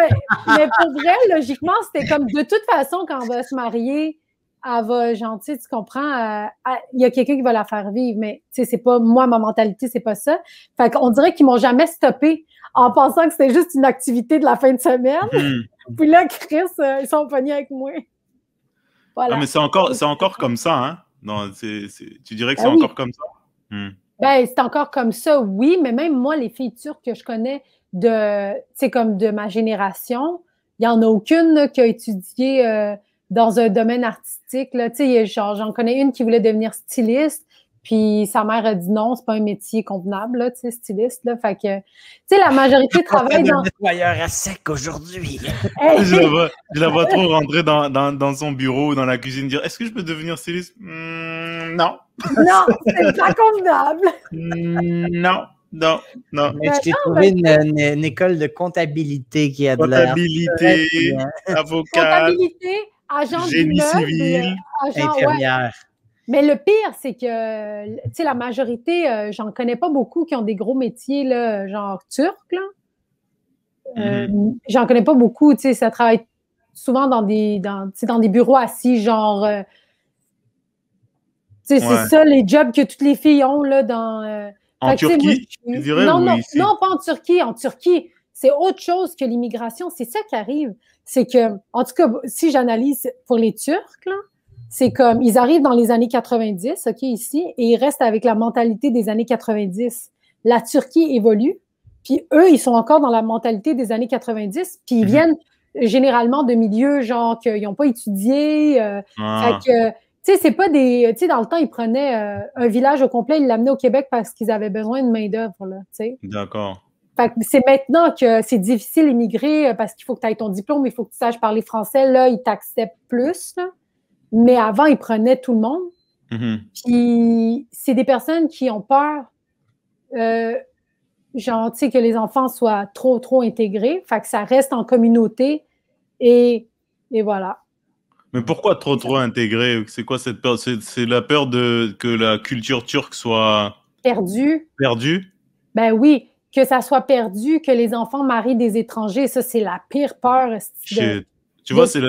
mais pour vrai, logiquement, c'était comme de toute façon, quand on va se marier, ah va, gentil, tu comprends, euh, il y a quelqu'un qui va la faire vivre, mais tu sais, c'est pas moi, ma mentalité, c'est pas ça. Fait qu'on dirait qu'ils m'ont jamais stoppé en pensant que c'était juste une activité de la fin de semaine.
Hmm.
[LAUGHS] Puis là, Chris, euh, ils sont pognés avec moi. Voilà. Ah, mais c'est
encore, c'est encore comme ça, hein? Non, tu dirais que ben c'est encore comme ça? Hmm.
Ben, c'est encore comme ça, oui, mais même moi, les filles turques que je connais de, comme de ma génération, il n'y en a aucune qui a étudié. Euh, dans un domaine artistique. Là. Genre, j'en connais une qui voulait devenir styliste, puis sa mère a dit non, c'est pas un métier convenable, là, tu sais, styliste, là. Fait que, tu sais, la majorité travaille dans.
nettoyeur à sec aujourd'hui.
je, [LAUGHS] la vois, trop rentrer dans, dans, son bureau ou dans la cuisine dire Est-ce que je peux
devenir styliste
hmm, Non. [LAUGHS] Non, c'est pas convenable.
Hmm, non. Non, non. Mais je t'ai trouvé une, école de comptabilité qui a de la. Comptabilité, avocat
agent génie civil, euh, infirmière. Mais le pire, c'est que, tu la majorité, euh, j'en connais pas beaucoup qui ont des gros métiers, là, genre turcs, euh, mm-hmm. J'en connais pas beaucoup, ça travaille souvent dans des, dans, dans des bureaux assis, genre. c'est ça les jobs que toutes les filles ont, là, dans. en Turquie, Non, non, pas en Turquie. En Turquie, c'est autre chose que l'immigration. C'est ça qui arrive c'est que, en tout cas, si j'analyse pour les Turcs, là, c'est comme, ils arrivent dans les années 90, OK, ici, et ils restent avec la mentalité des années 90. La Turquie évolue, puis eux, ils sont encore dans la mentalité des années 90, puis ils mhm. viennent généralement de milieux, genre, qu'ils n'ont pas étudié. Euh, ah. que, tu sais, c'est pas des. Tu sais, dans le temps, ils prenaient euh, un village au complet, ils l'amenaient au Québec parce qu'ils avaient besoin de main-d'œuvre, là, tu sais. D'accord c'est maintenant que c'est difficile d'émigrer euh, parce qu'il faut que tu aies ton diplôme, il faut que tu saches parler français. Là, ils t'acceptent plus. Mais avant, ils prenaient tout le monde. Mm-hmm. Puis c'est des personnes qui ont peur, euh, genre, tu sais, que les enfants soient trop, trop intégrés. Fait que ça reste en communauté. Et, et voilà.
Mais pourquoi trop, trop intégré? C'est quoi cette peur? C'est la peur de, que la culture turque soit
perdue. Perdue? Ben oui que ça soit perdu, que les enfants marient des étrangers. Ça, c'est la pire peur. tu
vois, c'est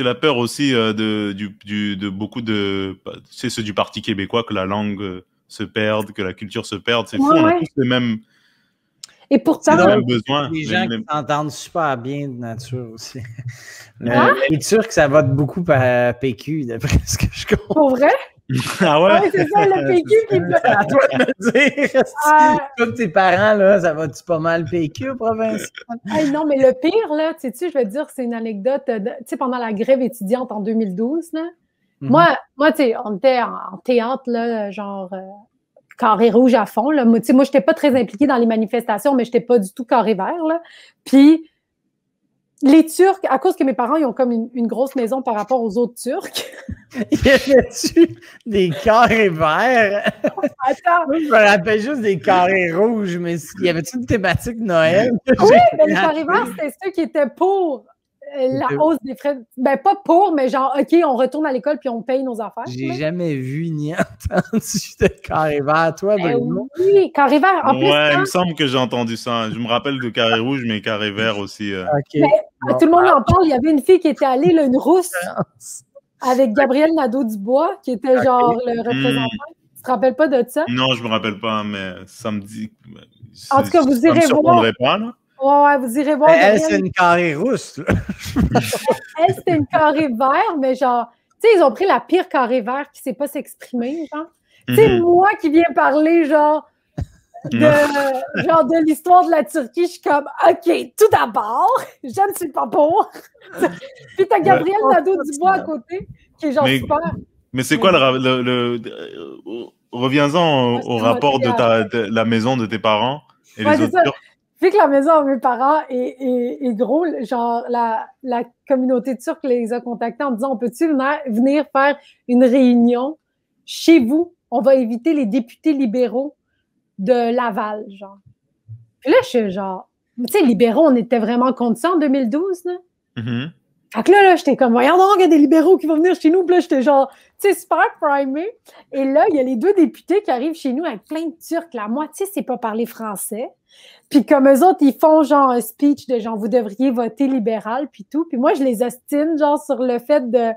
la, peur aussi euh, de, du, de beaucoup de. C'est bah, ceux du Parti québécois que la langue euh, se perde, que la culture se perde. C'est fou, on a tous
les mêmes. Et pourtant, ça, les gens qui s'entendent super bien de nature aussi. [LAUGHS] Les ah! Turcs, ça vote beaucoup à PQ, d'après ce que je
comprends. Pour vrai?
[LAUGHS] Ah ouais? Ah c'est ça, le PQ qui me... [LAUGHS] À toi de me dire, [LAUGHS] ah. comme tes parents, ça va-tu pas mal PQ
province? non, mais le pire, là, tu sais, je vais dire, c'est une anecdote, tu sais, pendant la grève étudiante en 2012, mhm. moi, moi tu sais, on était en, théâtre, genre... Euh, carré rouge à fond. Là. Moi, moi je n'étais pas très impliquée dans les manifestations, mais je n'étais pas du tout carré vert. Là. Puis, les Turcs, à cause que mes parents, ils ont comme une, grosse maison par rapport aux autres Turcs. [LAUGHS] Il y avait-tu des carrés verts? [LAUGHS] Attends. je me rappelle juste des carrés
rouges, mais il y avait-tu une thématique Noël? Oui, mais [LAUGHS] ben, les carrés verts,
c'était ceux qui étaient pour euh, la hausse des frais. Ben, pas pour, mais genre, OK, on retourne à l'école puis on paye nos affaires.
J'ai jamais vu ni [LAUGHS] entendu de carré vert, toi, ben
Oui, carré vert. En ouais, il me semble
que j'ai entendu ça. Je me rappelle de carré rouge, mais carré vert aussi. Euh.
Ben, tout le monde en parle. Il y avait une fille qui était allée, là, une rousse, avec Gabriel Nadeau-Dubois, qui était genre le hmm. représentant. Tu Tu te rappelles pas de ça?
Non, je me rappelle pas, mais samedi
me En tout cas, vous irez voir. Ouais, vous irez voir. [LAUGHS] Elle, c'est une
carrée rousse.
elle, c'est une carrée verte, mais genre, tu sais, ils ont pris la pire carrée verte qui ne sait pas s'exprimer, genre. Tu sais, mhm. moi qui viens parler, genre, de, [LAUGHS] genre de l'histoire de la Turquie, je suis comme, OK, tout d'abord, je ne suis pas pour. Puis t'as Gabriel Nadeau-Dubois à côté, qui est genre super.
Mais c'est quoi le. le, le euh, Reviens-en au, rapport de, ta, euh, la maison de tes parents et les autres
vu que la maison de mes parents est, est, est drôle, genre la, la, communauté turque les a contactés en disant on peut-tu venir, faire une réunion chez vous? On va éviter les députés libéraux de Laval, genre. Puis là, je suis genre, tu sais, libéraux, on était vraiment content en 2012, là. Mm-hmm. Fait que là, là j'étais comme, voyons donc, il y a des libéraux qui vont venir chez nous. Puis là, j'étais genre, tu sais, super primé. Et là, il y a les deux députés qui arrivent chez nous avec plein de Turcs. La moitié, c'est pas parler français. Puis comme eux autres, ils font genre un speech de genre vous devriez voter libéral puis tout. Puis moi je les ostine genre sur le fait de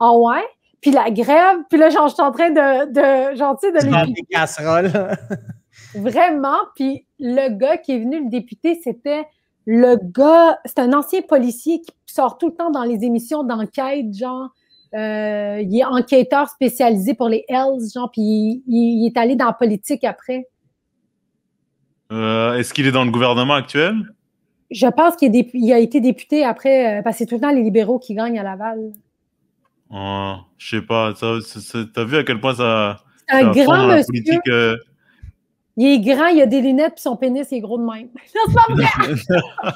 en oh ah ouais. Puis la grève, puis là genre je suis en train de de genre tu sais
de les
Vraiment, puis le gars qui est venu le député, c'était le gars, c'est un ancien policier qui sort tout le temps dans les émissions d'enquête genre euh, il est enquêteur spécialisé pour les Hells, genre, puis il est allé dans la politique après.
Euh, est-ce qu'il est dans le gouvernement actuel?
Je pense qu'il a été député après, euh, parce que c'est tout le temps les libéraux qui gagnent à Laval.
Oh, je sais pas. T'as vu à quel point ça. C'est un grand euh,
Il est grand, il a des lunettes, puis son pénis est gros de même. [LAUGHS] c'est pas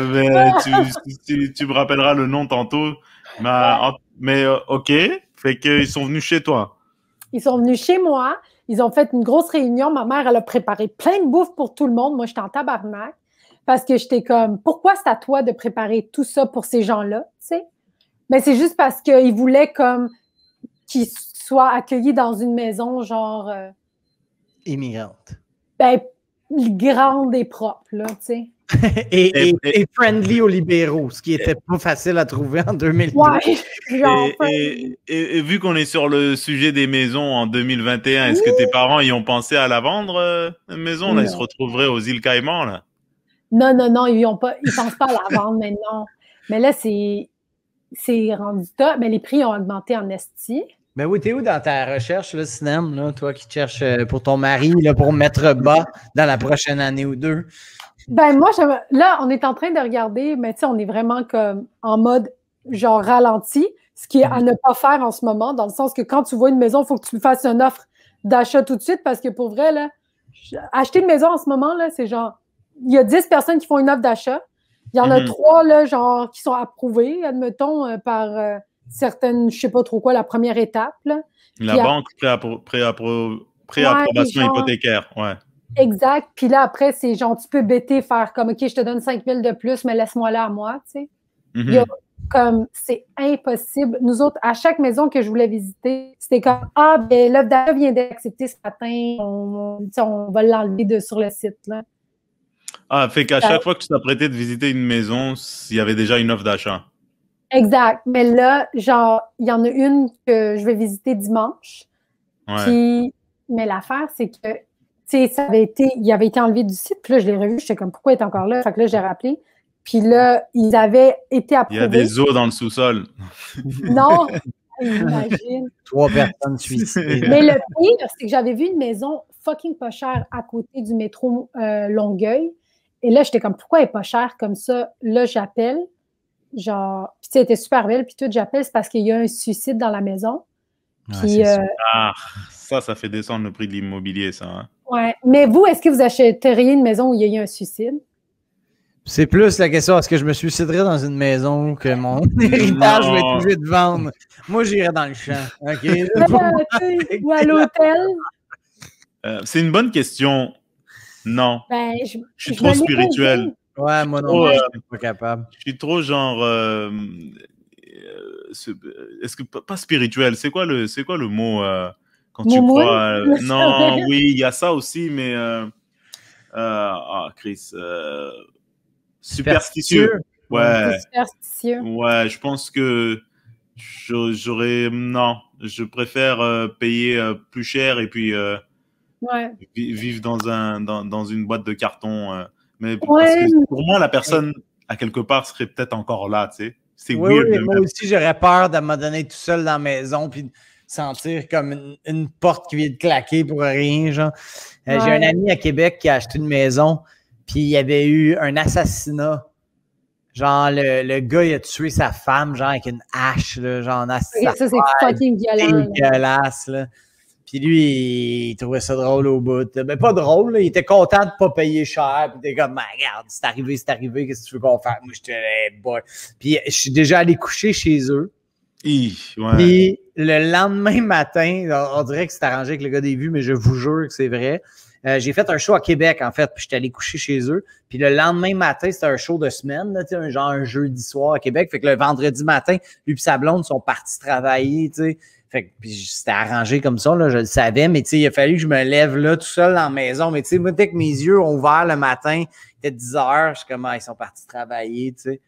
vrai! [LAUGHS] tu, me rappelleras le nom tantôt. Mais, mais ok, fait qu'ils sont venus chez toi.
Ils sont venus chez moi. Ils ont fait une grosse réunion. Ma mère, elle a préparé plein de bouffe pour tout le monde. Moi, j'étais en tabarnak parce que j'étais comme, pourquoi c'est à toi de préparer tout ça pour ces gens-là, tu sais? Mais c'est juste parce qu'ils voulaient comme qu'ils soient accueillis dans une maison genre...
Immigrante.
Euh, ben, grande et propre, là, tu sais.
[LAUGHS] et, friendly aux libéraux, ce qui n'était pas facile à trouver en 2012.
et, vu qu'on est sur le sujet des maisons en 2021, est-ce que tes parents y ont pensé à la vendre, euh, maison? Là? Ils se retrouveraient aux îles Caïmans, là?
Non, non, non, ils ont pas, ils pensent pas à la vendre maintenant. Mais là, c'est, c'est rendu top. Mais les prix ont augmenté en esti.
Mais oui, t'es où dans ta recherche, le cinéma toi qui cherches euh, pour ton mari, là, pour mettre bas dans la prochaine année ou deux?
Ben moi, là, on est en train de regarder, mais tu sais, on est vraiment comme en mode genre ralenti, ce qui est à ne pas faire en ce moment, dans le sens que quand tu vois une maison, il faut que tu fasses une offre d'achat tout de suite parce que pour vrai, là, acheter une maison en ce moment, là, c'est genre, il y a 10 personnes qui font une offre d'achat. Il y en a mhm. trois, là, genre, qui sont approuvées, admettons, euh, par euh, certaines, je sais pas trop quoi, la première étape. Là. La banque
pré-approbation hypothécaire, ouais.
Exact. Puis là, après, c'est genre, tu peux bêter, faire comme, OK, je te donne 5 000 de plus, mais laisse-moi là à moi, tu sais. Mhm. comme, c'est impossible. Nous autres, à chaque maison que je voulais visiter, c'était comme, ah, ben, l'offre d'achat vient d'être acceptée ce matin, on, on va l'enlever sur le site, là.
Ah, fait qu'à chaque fois que tu t'apprêtais de visiter une maison, il y avait déjà une offre d'achat.
Exact. Mais là, genre, il y en a une que je vais visiter dimanche.
Ouais.
mais l'affaire, c'est que ça avait été, il avait été enlevé du site. Puis là, je l'ai revu. J'étais comme, pourquoi il est encore là? Fait que là, j'ai rappelé. Puis là, ils avaient été approuvés. Il y a des eaux
dans le sous-sol. [LAUGHS] non, Trois personnes suicidées.
Mais le
pire, c'est que j'avais vu une maison fucking pas chère à côté du métro euh, Longueuil. Et là, j'étais comme, pourquoi elle est pas chère comme ça? Là, j'appelle. Genre, puis tu était super belle. Puis tout, j'appelle, c'est parce qu'il y a un suicide dans la maison. ah, euh,
ça, ça fait descendre le prix de l'immobilier,
ça. Hein.
Ouais. Mais vous, est-ce que vous achèteriez une maison où il y a eu un suicide?
C'est plus la question, est-ce que je me suiciderais dans une maison que mon [LAUGHS] héritage va être obligé de vendre? Moi, j'irais dans le champ. [LAUGHS] ou
à l'hôtel?
Euh, c'est une bonne question. Non.
Ben, je, suis trop spirituel.
Ouais, moi non, je euh, suis pas capable. Je suis trop genre. Euh, est-ce que pas spirituel? C'est quoi le, c'est quoi le mot? Quand tu crois. Euh, non, oui, il y a ça aussi, mais. Euh, euh, ah, Chris. superstitieux. Ouais. Superstitieux. Ouais, je pense que j'aurais. Non, je préfère payer plus cher et puis. Ouais. Vivre dans, un, dans, dans, une boîte de carton. mais pour, moi, la personne, à quelque part, serait peut-être encore là, tu sais. C'est oui, weird. moi
aussi, j'aurais peur de me donner tout seul dans la maison. Puis sentir comme une, porte qui vient de claquer pour rien. genre. Euh, j'ai un ami à Québec qui a acheté une maison, puis il y avait eu un assassinat. Genre, le, gars, il a tué sa femme, genre, avec une hache, là, genre, assassinat. Ça, c'est fucking violent. Pis là. Puis lui, il trouvait ça drôle au bout. Mais pas drôle, là. il était content de pas payer cher. Puis il était comme, regarde, c'est arrivé, c'est arrivé, qu'est-ce que tu veux qu'on fasse? Moi, j'étais, hey, boy. Puis je suis déjà allé coucher chez eux. oui le lendemain matin, on, dirait que c'est arrangé avec le gars des vues, mais je vous jure que c'est vrai. Euh, j'ai fait un show à Québec, en fait, puis j'étais allé coucher chez eux. Puis le lendemain matin, c'était un show de semaine, un, genre un jeudi soir à Québec. Fait que le vendredi matin, lui et sa blonde sont partis travailler, tu sais. Fait que c'était arrangé comme ça, là, je le savais, mais tu il a fallu que je me lève là tout seul dans la maison. Mais tu sais, moi, dès que mes yeux ont ouvert le matin, il était 10 heures, je suis comme, ah, ils sont partis travailler, tu sais.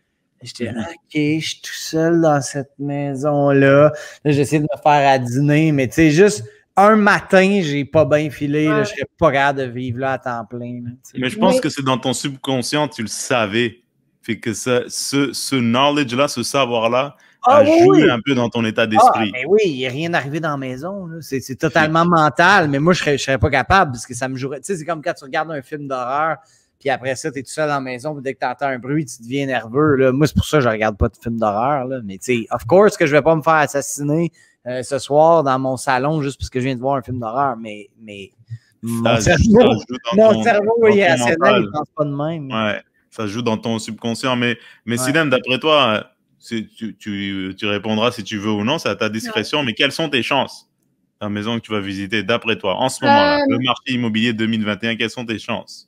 J'étais mm-hmm. OK, je suis tout seul dans cette maison-là. j'essaie de me faire à dîner, mais tu sais, juste un matin, j'ai pas bien filé. je serais pas capable de vivre là à temps plein. mais je pense que
c'est dans ton subconscient, tu le savais. Fait que ce, ce knowledge-là, ce savoir-là, ah a joué un peu dans ton état ah, d'esprit. Ah, oui,
il n'est rien arrivé dans la maison. C'est totalement mental, mais moi, je ne serais, serais, pas capable parce que ça me jouerait. Tu sais, c'est comme quand tu regardes un film d'horreur, puis après ça, tu es tout seul la maison, dès que tu entends un bruit, tu deviens nerveux. Là. Moi, c'est pour ça que je regarde pas de films d'horreur. Mais tu sais, of course que je vais pas me faire assassiner euh, ce soir dans mon salon juste parce que je viens de voir un film d'horreur, mais, mais
mon ça cerveau, mon ton, cerveau il est il ne pense pas de même. Ouais, ça joue dans ton subconscient. Mais, mais d'après toi, tu, tu, répondras si tu veux ou non, c'est à ta discrétion, mais quelles sont tes chances La maison que tu vas visiter, d'après toi, en ce moment euh, le marché immobilier 2021, quelles sont tes chances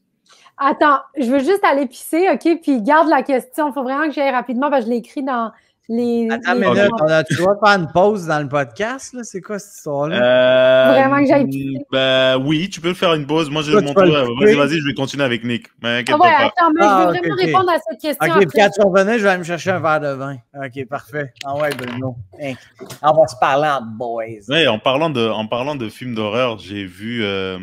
Attends, je veux juste aller pisser, OK? Puis garde la question. Il faut vraiment que j'aille rapidement parce que je l'ai écrit dans les. Attends, mais
là, tu dois faire une pause dans le podcast, là? C'est quoi cette histoire-là? Euh... Vraiment que j'aille mm, pisser. Ben, oui,
tu peux faire une pause. Moi, je mon tour. Vas-y, vas-y, je vais continuer avec Nick. Mais ah ouais, attends, mais je veux ah, vraiment répondre
à cette question. OK, puis quand
tu revenais, je vais aller me chercher un verre de vin. OK, parfait. Ah ouais, Bruno. Hey, hein. on va se parler boys.
Oui, en parlant de, de films d'horreur, j'ai vu. Euh,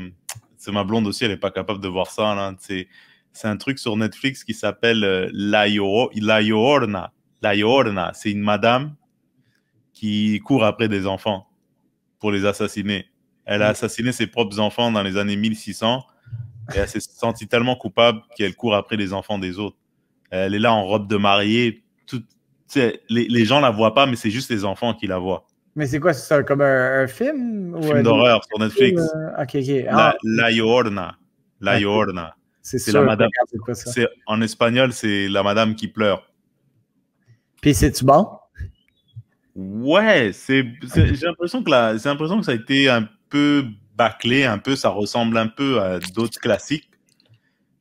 ma blonde aussi, elle n'est pas capable de voir ça. C'est, un truc sur Netflix qui s'appelle euh, La, Yo- c'est une madame qui court après des enfants pour les assassiner. Elle a mm. assassiné ses propres enfants dans les années 1600 et elle s'est sentie tellement coupable qu'elle court après les enfants des autres. Elle est là en robe de mariée. Tout, les, les gens la voient pas, mais c'est juste les enfants qui la voient.
Mais c'est quoi? C'est comme un, film? Un film d'horreur sur Netflix. Euh, ah. La,
la Llorna. La ah, C'est la madame. Quoi, ça? En espagnol, c'est la madame qui pleure. Puis c'est-tu bon? Ouais, c'est, j'ai l'impression que la, j'ai l'impression que ça a été un peu bâclé, un peu, ça ressemble un peu à d'autres classiques.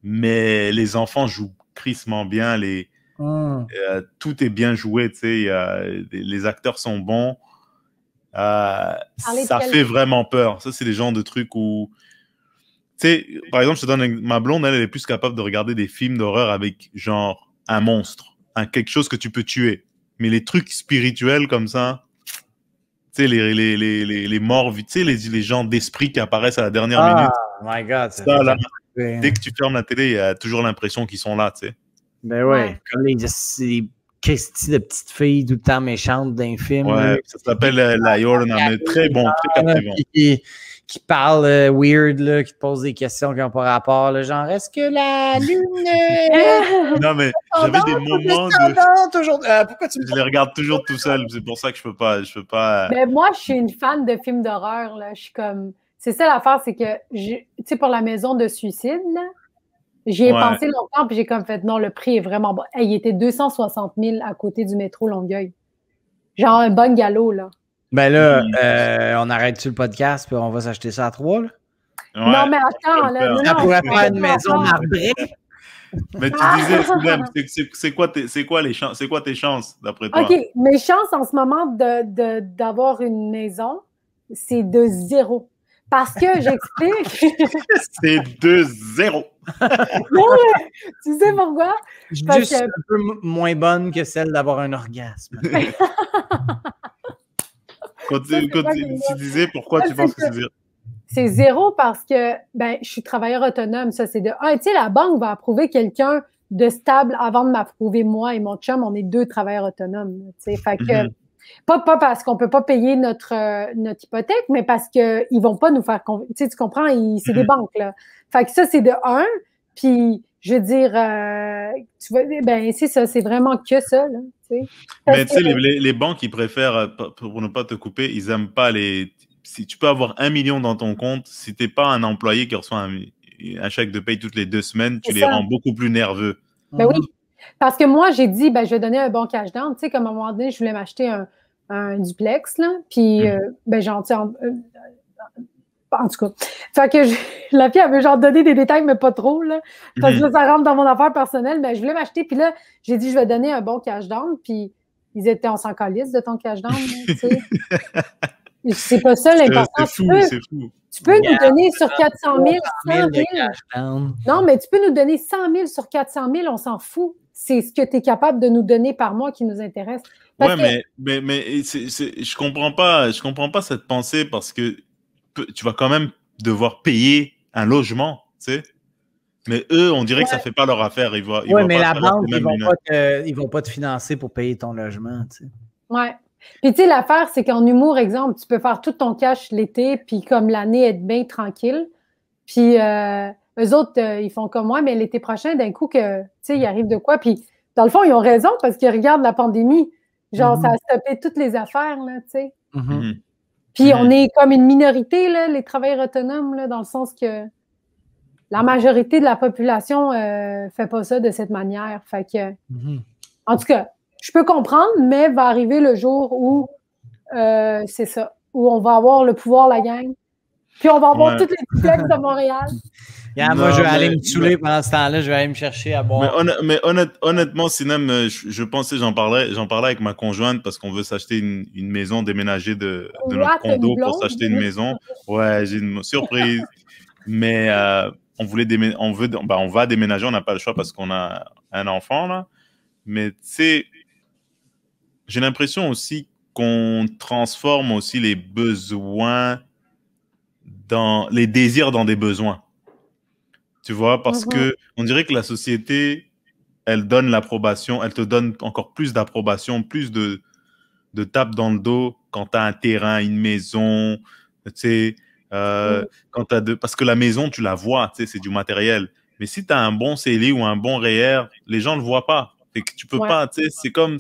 Mais les enfants jouent crissement bien, les, ah. euh, tout est bien joué, tu sais, les acteurs sont bons. Euh, ça fait vraiment peur. Ça, c'est des genres de trucs où. Tu sais, par exemple, je donne ma blonde, elle, est plus capable de regarder des films d'horreur avec genre un monstre, un quelque chose que tu peux tuer. Mais les trucs spirituels comme ça, tu sais, les, les, les, les, morts, tu sais, les, les gens d'esprit qui apparaissent à la dernière ah,
minute. my God. dès que
tu fermes la télé, il y a toujours l'impression qu'ils sont là, tu sais.
Ben ouais, comme les, Christie, de petite fille tout le temps méchante d'un film. Ouais, ça s'appelle euh, La Yorn, un très bon très Bon. Qui, parle euh, weird, là, qui te pose des questions qui n'ont pas rapport, genre est-ce que la lune. Euh, [LAUGHS] non, mais j'avais des moments je les regarde toujours tout seul, c'est pour ça que je peux pas.
Je peux pas Mais
ben, moi, je suis une fan de films d'horreur, Je suis comme. C'est ça l'affaire, c'est que, tu sais, pour la maison de suicide, là J'y ai pensé longtemps, puis j'ai comme fait, non, le prix est vraiment bon. il était 260 000 à côté du métro Longueuil. Genre un bon galop là.
Ben là, mm. euh, on arrête-tu le podcast, puis on va s'acheter ça à trois, là? Non, mais
attends, là. Non, ça pourrait faire une maison après.
Mais tu disais,
[LAUGHS] c'est quoi, quoi, les quoi tes chances, d'après toi? OK,
mes chances en ce moment d'avoir de, une maison, c'est de zéro. Parce que j'explique. [LAUGHS]
c'est 2-0.
tu sais pourquoi?
Parce Juste que... un peu moins bonne que celle d'avoir un orgasme. [LAUGHS] quand tu, tu, disais pourquoi tu penses que c'est zéro.
C'est zéro parce que ben, je suis travailleur autonome. Ça, c'est de. Ah, tu sais, la banque va approuver quelqu'un de stable avant de m'approuver moi et mon chum. On est deux travailleurs autonomes. Tu sais, fait que. Mm-hmm. Pas, parce qu'on ne peut pas payer notre, euh, hypothèque, mais parce qu'ils ne vont pas nous faire. Tu sais, tu comprends, c'est des mhm. banques, là. Fait que ça, c'est de un. Puis, je veux dire, euh, tu vois, eh ben, c'est ça, c'est vraiment que ça, là. Mais tu sais, les,
banques, ils préfèrent, euh, pour ne pas te couper, ils n'aiment pas les. Si tu peux avoir un million dans ton compte, si tu n'es pas un employé qui reçoit un, chèque de paye toutes les deux semaines, tu les rends beaucoup plus nerveux. Ben oui. Mhm.
Parce que moi, j'ai dit, ben, je vais donner un bon cash down. Tu sais, comme à un moment donné, je voulais m'acheter un, un, duplex, là. Puis, mm. euh, ben, j'en tiens. Euh, en tout cas. Fait que [LAUGHS] la fille, avait genre donné des détails, mais pas trop, là. Parce que mm. ça rentre dans mon affaire personnelle, mais ben, je voulais m'acheter. Puis là, j'ai dit, je vais donner un bon cash down. Puis ils étaient, on s'en calisse de ton cash down, tu sais. [LAUGHS] c'est pas ça l'important. C'est fou, Tu peux nous donner sur 400 000, 100 000. Non, mais tu peux nous donner 100 000 sur 400 000, on s'en fout c'est ce que tu es capable de nous donner par mois qui nous intéresse. mais,
mais, je comprends pas, je comprends pas cette pensée parce que tu vas quand même devoir payer un logement, tu sais. Mais eux, on dirait que ça ne fait pas leur affaire. Ils ils mais la banque, ils
ne vont, pas te financer pour payer ton logement, tu sais.
Ouais. Puis tu sais, l'affaire, c'est qu'en humour, exemple, tu peux faire tout ton cash l'été, puis comme l'année est bien tranquille, puis... Euh, eux autres, euh, ils font comme moi, mais l'été prochain, d'un coup, que, tu sais, il arrive de quoi? Puis, dans le fond, ils ont raison parce qu'ils regardent la pandémie. Genre, mhm. ça a stoppé toutes les affaires, là, tu sais.
Mhm. Mhm. Puis, on est
comme une minorité, les travailleurs autonomes, dans le sens que la majorité de la population ne euh, fait pas ça de cette manière. en tout cas, je peux comprendre, mais va arriver le jour où euh, c'est ça, où on va avoir le pouvoir, la gang, puis on va avoir toutes les duplex de Montréal.
[LAUGHS] moi, je vais aller me saouler pendant ce temps-là. Je vais aller me chercher à boire. Mais,
honnêtement, Sinem, euh, je, pensais, j'en parlais, j'en parlais avec ma conjointe parce qu'on veut s'acheter une, maison, déménager de, notre condo pour s'acheter une maison. Ouais, j'ai une surprise. mais euh, on voulait on veut, bah, on va déménager. On n'a pas le choix parce qu'on a un enfant là. Mais tu sais, j'ai l'impression aussi qu'on transforme aussi les besoins dans les désirs dans des besoins. Tu vois, parce mhm. que on dirait que la société, elle donne l'approbation, elle te donne encore plus d'approbation, plus de, de tape dans le dos quand tu as un terrain, une maison, tu sais, euh, mhm. as parce que la maison, tu la vois, tu sais, c'est du matériel. Mais si tu as un bon CELI ou un bon REER, les gens ne le voient pas. Et que tu peux pas, tu sais, c'est comme,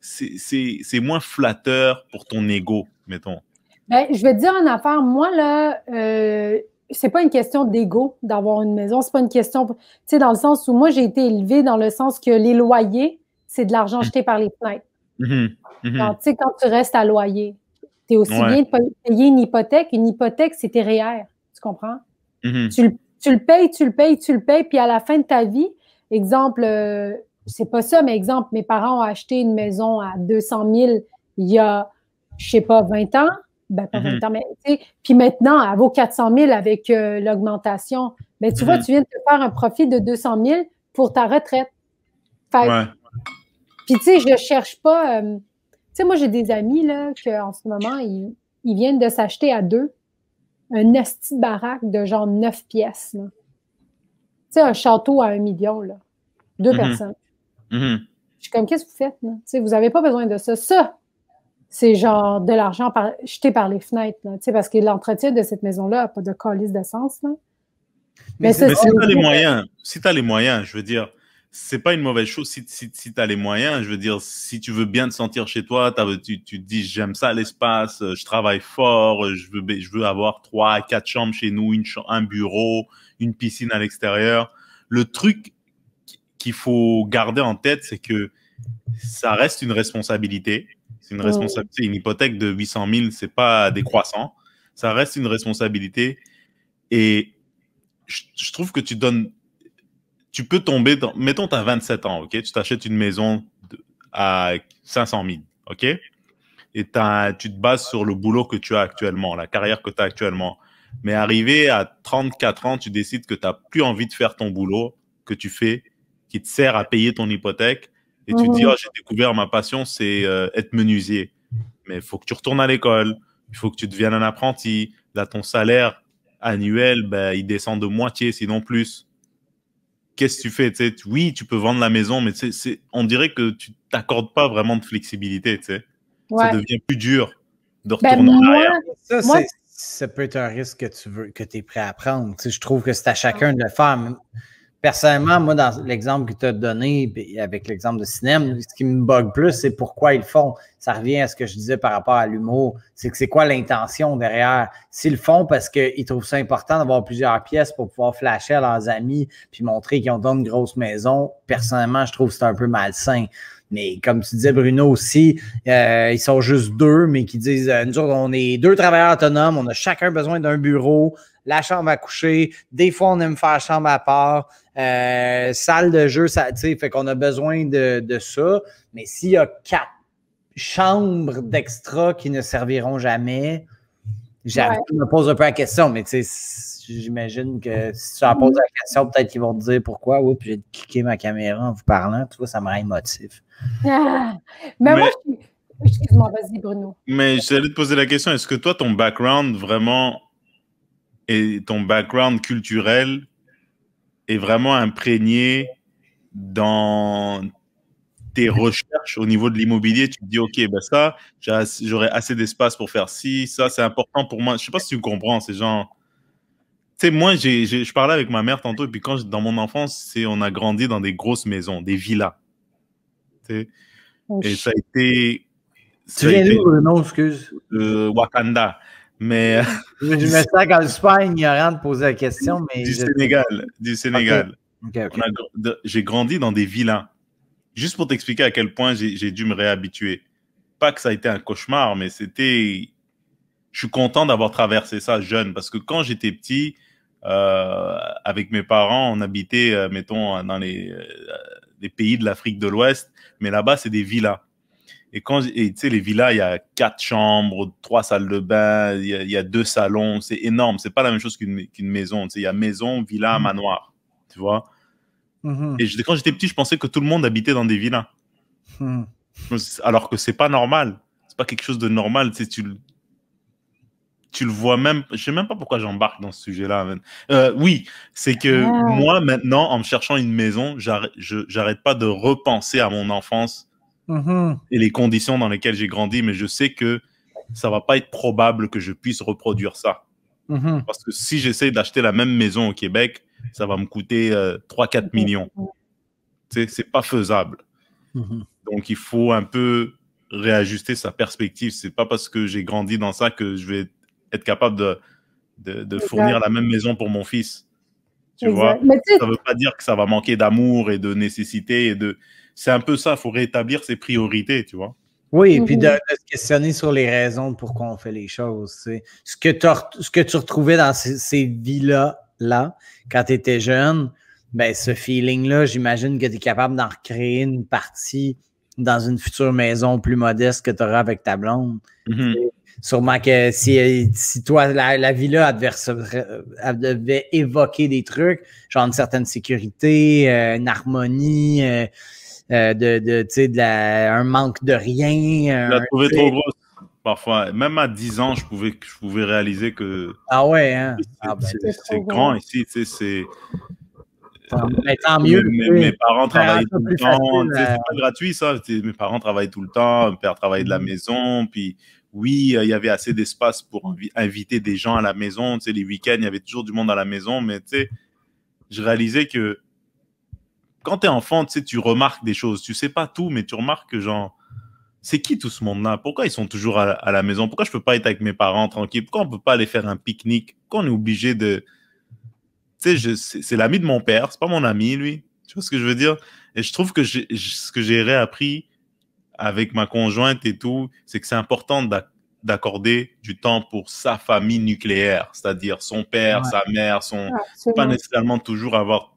c'est moins flatteur pour ton ego, mettons.
Ben, je vais te dire en affaire, moi, là, euh, c'est pas une question d'ego d'avoir une maison. C'est pas une question, tu sais, dans le sens où moi, j'ai été élevée dans le sens que les loyers, c'est de l'argent mmh. jeté par les fenêtres.
Mmh. Mmh. tu
sais, quand tu restes à loyer, tu es aussi bien de payer une hypothèque. Une hypothèque, c'est tes REER. Tu comprends? Tu,
le,
payes, tu le payes, tu le payes, puis à la fin de ta vie, exemple, euh, c'est pas ça, mais exemple, mes parents ont acheté une maison à 200 000 il y a, je sais pas, 20 ans. Ben, mm-hmm. puis maintenant, à vos 400 000 avec euh, l'augmentation. Ben, tu vois, mm-hmm. tu viens de te faire un profit de 200 000 pour ta retraite. Puis tu sais, je cherche pas. Euh, tu sais, moi, j'ai des amis là en ce moment, ils, viennent de s'acheter à deux un asti baraque de genre 9 pièces. Tu sais, un château à un million là, deux mm-hmm. personnes. Je suis comme, qu'est-ce que vous faites? Vous n'avez pas besoin de ça. Ça, c'est genre de l'argent jeté par les fenêtres, là, parce que l'entretien de cette maison-là n'a pas de colis d'essence. Là. Mais, si tu as les moyens,
si tu as les moyens, je veux dire, c'est pas une mauvaise chose si, si, tu as les moyens. Je veux dire, si tu veux bien te sentir chez toi, tu, tu te dis j'aime ça l'espace, euh, je travaille fort, euh, je veux, je veux avoir trois, quatre chambres chez nous, une un bureau, une piscine à l'extérieur. Le truc qu'il faut garder en tête, c'est que ça reste une responsabilité. C'est une responsabilité. Une hypothèque de 800 000, c'est pas décroissant. Ça reste une responsabilité. Et je, trouve que tu donnes. Tu peux tomber dans. Mettons, tu as 27 ans, OK? Tu t'achètes une maison à 500 000, OK? Et tu te bases sur le boulot que tu as actuellement, la carrière que tu as actuellement. Mais arrivé à 34 ans, tu décides que tu n'as plus envie de faire ton boulot que tu fais, qui te sert à payer ton hypothèque et tu te dis, mhm. oh, j'ai découvert ma passion, c'est euh, être menuisier. Mais il faut que tu retournes à l'école, il faut que tu deviennes un apprenti. Là, ton salaire annuel, ben il descend de moitié, sinon plus. Qu'est-ce que tu fais Oui, tu peux vendre la maison, mais c'est, on dirait que tu t'accordes pas vraiment de flexibilité. Ça devient plus dur
de ben, retourner en arrière. Ça, peut être un risque que tu veux, que es prêt à prendre. je trouve que c'est à chacun ah. de le faire. Personnellement, moi, dans l'exemple que tu as donné, avec l'exemple de cinéma, ce qui me bug plus, c'est pourquoi ils le font. Ça revient à ce que je disais par rapport à l'humour. C'est que c'est quoi l'intention derrière? S'ils le font parce qu'ils trouvent ça important d'avoir plusieurs pièces pour pouvoir flasher à leurs amis puis montrer qu'ils ont une grosse maison, personnellement, je trouve que c'est un peu malsain. Mais comme tu disais, Bruno aussi, euh, ils sont juste deux, mais qui disent euh, nous on est deux travailleurs autonomes, on a chacun besoin d'un bureau, la chambre à coucher, des fois on aime faire chambre à part. Euh, salle de jeu, ça, fait qu'on a besoin de, ça. Mais s'il y a quatre chambres d'extra qui ne serviront jamais, je me pose un peu la question, mais j'imagine que si tu en poses la question, peut-être qu'ils vont te dire pourquoi. ou puis j'ai cliqué ma caméra en vous parlant. Tu vois, ça me rend émotif.
[LAUGHS] mais, je moi, excuse-moi, vas-y, Bruno.
Mais j'allais te poser la question est-ce que toi, ton background vraiment et ton background culturel est vraiment imprégné dans tes recherches au niveau de l'immobilier, tu te dis, OK, ben ça, j'aurais assez d'espace pour faire ci, ça, c'est important pour moi. Je sais pas si tu comprends, c'est genre. Tu sais, moi, je parlais avec ma mère tantôt, et puis quand dans mon enfance, on a grandi dans des grosses maisons, des villas.
Et
ça a été. tu viens d'où le euh, nom, excuse euh, Wakanda. Mais. Euh,
je me sens qu'en super ignorant de poser la question. Mais du Sénégal.
Du Sénégal. J'ai grandi dans des villas. Juste pour t'expliquer à quel point j'ai dû me réhabituer. Pas que ça a été un cauchemar, mais c'était. Je suis content d'avoir traversé ça jeune parce que quand j'étais petit, euh, avec mes parents, on habitait, euh, mettons, dans les, les pays de l'Afrique de l'Ouest, mais là-bas, c'est des villas. Et quand, tu sais, les villas, il y a quatre chambres, trois salles de bain, il y a, deux salons, c'est énorme. C'est pas la même chose qu'une maison. Tu sais, il y a maison, villa, mhm. manoir, tu vois. Mhm. Et je, quand j'étais petit, je pensais que tout le monde habitait dans des villas. Mhm. Alors que c'est pas normal. C'est pas quelque chose de normal. Tu, sais, tu, tu le vois même. Je sais même pas pourquoi j'embarque dans ce sujet-là. Euh, oui, c'est que ah. moi, maintenant, en me cherchant une maison, j'arrête pas de repenser à mon enfance Mm-hmm. et les conditions dans lesquelles j'ai grandi, mais je sais que ça va pas être probable que je puisse reproduire ça. Mm-hmm. Parce que si j'essaie d'acheter la même maison au Québec, ça va me coûter 3-4 euh, mm-hmm. millions. Ce n'est pas faisable.
Donc
il faut un peu réajuster sa perspective. C'est pas parce que j'ai grandi dans ça que je vais être capable de, de, fournir la même maison pour mon fils. Tu vois, ça veut pas dire que ça va manquer d'amour et de nécessité et de c'est un peu ça, il faut rétablir ses priorités, tu vois.
Oui, et puis de, mhm. se questionner sur les raisons pour pourquoi on fait les choses. C'est ce que, ce que tu retrouvais dans ces, ces vies-là, là, quand tu étais jeune, ben, ce feeling-là, j'imagine que tu es capable d'en recréer une partie dans une future maison plus modeste que tu auras avec ta blonde. Mhm. Sûrement que si, si toi, la, vie-là devait évoquer des trucs, genre une certaine sécurité, euh, une harmonie, euh, euh, de, de, de la, un manque de rien. La trouvé trop grosse.
Parfois, même à 10 ans, je pouvais, je pouvais réaliser que.
Ah ouais, hein? C'est ah ben, grand
ici, tu sais, c'est.
Mais tant mieux. Mes, parents travaillent tout le temps. C'est pas
gratuit, ça. Mes parents travaillaient tout le temps. Mon père travaillait de la mm. maison. Puis, oui, il y avait assez d'espace pour inviter des gens à la maison. Tu sais, les week-ends, il y avait toujours du monde à la maison. Mais, tu sais, je réalisais que quand t'es enfant, tu sais, tu remarques des choses. Tu sais pas tout, mais tu remarques que genre, c'est qui tout ce monde-là Pourquoi ils sont toujours à, la maison Pourquoi je peux pas être avec mes parents tranquille Pourquoi on peut pas aller faire un pique-nique Qu'on on est obligé de... Tu sais, c'est l'ami de mon père, c'est pas mon ami, lui. Tu vois ce que je veux dire Et je trouve que ce que j'ai réappris avec ma conjointe et tout, c'est que c'est important d'accorder du temps pour sa famille nucléaire, c'est-à-dire son père, sa mère, son... Pas nécessairement toujours avoir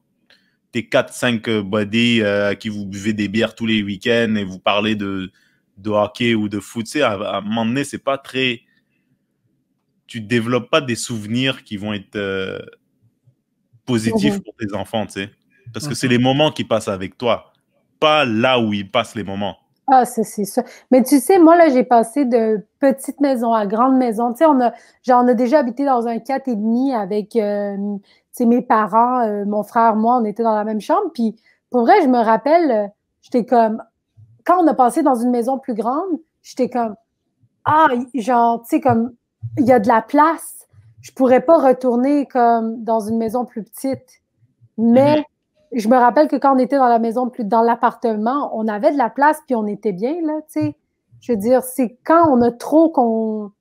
tes 4-5 euh, buddies euh, à qui vous buvez des bières tous les week-ends et vous parlez de, de hockey ou de foot, à, à un moment donné, c'est pas très. Tu développes pas des souvenirs qui vont être euh, positifs pour tes enfants, tu sais. Parce que c'est mhm. les moments qui passent avec toi, pas là où ils passent les moments.
Ah, c'est ça. Mais tu sais, moi, là, j'ai passé de petite maison à grande maison. Tu sais, on a, genre, on a déjà habité dans un 4,5 avec c'est mes parents, euh, mon frère, moi, on était dans la même chambre. Puis pour vrai, je me rappelle, euh, j'étais comme, quand on a passé dans une maison plus grande, j'étais comme, ah, genre, tu sais, comme, il y a de la place. Je pourrais pas retourner comme dans une maison plus petite. Mais mm-hmm. je me rappelle que quand on était dans la maison, plus dans l'appartement, on avait de la place puis on était bien, là, tu sais. Je veux dire, c'est quand on a trop qu'on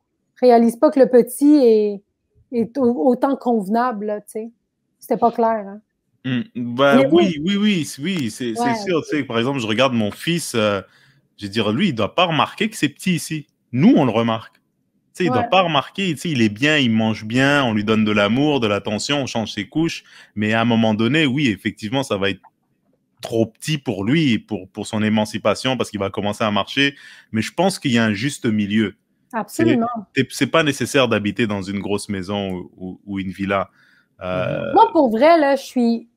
réalise pas que le petit est, est autant convenable, tu sais. C'était pas clair, hein?
Hmm. Bah, oui, oui, oui, oui, c'est sûr. Par exemple, je regarde mon fils, euh, je veux dire, lui, il doit pas remarquer que c'est petit ici. Nous, on le remarque. sais il doit pas remarquer, il est bien, il mange bien, on lui donne de l'amour, de l'attention, on change ses couches. Mais à un moment donné, oui, effectivement, ça va être trop petit pour lui, pour, pour son émancipation, parce qu'il va commencer à marcher. Mais je pense qu'il y a un juste milieu. Absolument. C'est pas nécessaire d'habiter dans une grosse maison ou, ou une villa. Euh,
moi,
pour vrai, là, je suis,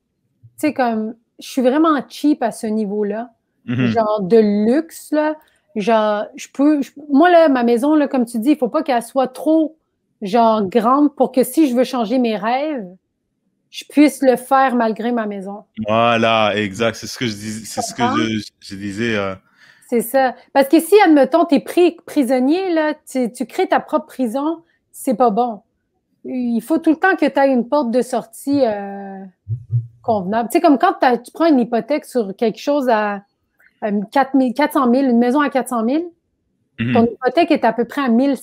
tu sais, comme, je suis vraiment cheap à ce niveau-là. Mhm. Genre, de luxe, là. Genre, je peux, moi, là, ma maison, là, comme tu dis, il faut pas qu'elle soit trop, genre, grande pour que si je veux changer mes rêves, je puisse le faire malgré ma maison.
Voilà, exact. C'est ce que je disais. C'est ce que je, disais. Euh.
C'est ça. Parce que si, admettons, tu es pris prisonnier, là, tu, tu crées ta propre prison, c'est pas bon il faut tout le temps que tu aies une porte de sortie euh, convenable. sais, comme quand tu prends une hypothèque sur quelque chose à, 400 000, une maison à 400 000, mhm. ton hypothèque est à peu près à 1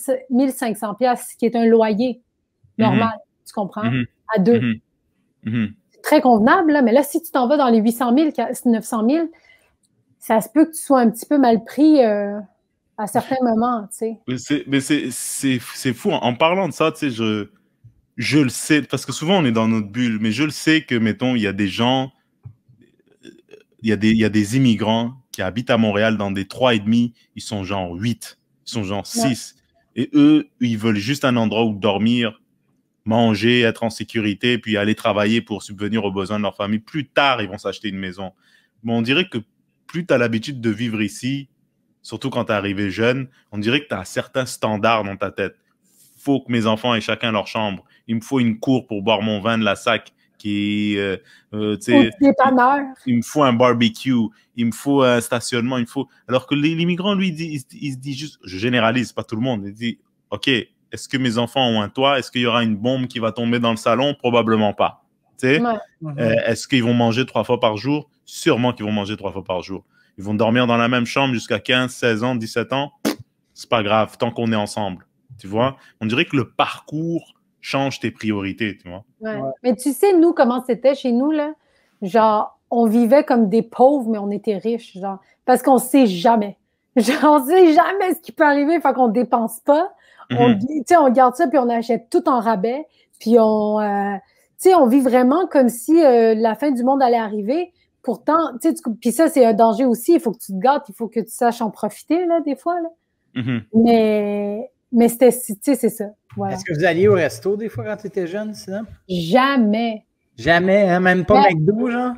500 ce qui est un loyer mhm. normal, tu comprends, mhm. à deux. C'est très convenable, là, mais là, si tu t'en vas dans les 800 000, 900 000, ça se peut que tu sois un petit peu mal pris. Euh, à certains moments, tu
sais. Mais c'est fou. En parlant de ça, tu sais, je, je le sais, parce que souvent on est dans notre bulle, mais je le sais que, mettons, il y a des gens, il y, a des, des immigrants qui habitent à Montréal dans des trois et demi, ils sont genre 8, ils sont genre 6. Et eux, ils veulent juste un endroit où dormir, manger, être en sécurité, puis aller travailler pour subvenir aux besoins de leur famille. Plus tard, ils vont s'acheter une maison. Mais on dirait que plus tu as l'habitude de vivre ici, surtout quand tu es arrivé jeune, on dirait que tu as un certain standard dans ta tête faut que mes enfants aient chacun leur chambre. Il me faut une cour pour boire mon vin de la sac qui euh, euh il, me faut un barbecue, il me faut un stationnement, il faut. Alors que l'immigrant, lui, il, dit, il, se dit juste, je généralise, pas tout le monde, il dit, OK, est-ce que mes enfants ont un toit? Est-ce qu'il y aura une bombe qui va tomber dans le salon? Probablement pas. Mhm. Euh, est-ce qu'ils vont manger trois fois par jour? Sûrement qu'ils vont manger trois fois par jour. Ils vont dormir dans la même chambre jusqu'à 15, 16 ans, 17 ans. C'est pas grave, tant qu'on est ensemble tu vois. On dirait que le parcours change tes priorités, tu vois.
Mais tu sais, nous, comment c'était chez nous, là? Genre, on vivait comme des pauvres, mais on était riches, genre, parce qu'on sait jamais. [LAUGHS] Genre, on sait jamais ce qui peut arriver, fait qu'on dépense pas. Mhm. Tu On, garde ça, puis on achète tout en rabais, puis on... Euh, tu sais, on vit vraiment comme si euh, la fin du monde allait arriver. Pourtant, tu sais, puis ça, c'est un danger aussi. Il faut que tu te gâtes, il faut que tu saches en profiter, là, des fois. Là. Mhm. Mais mais c'était, tu sais, c'est ça. Est-ce que
vous alliez au resto des fois quand tu étais jeune, sinon?
Jamais.
Jamais, hein? même pas au McDo, genre?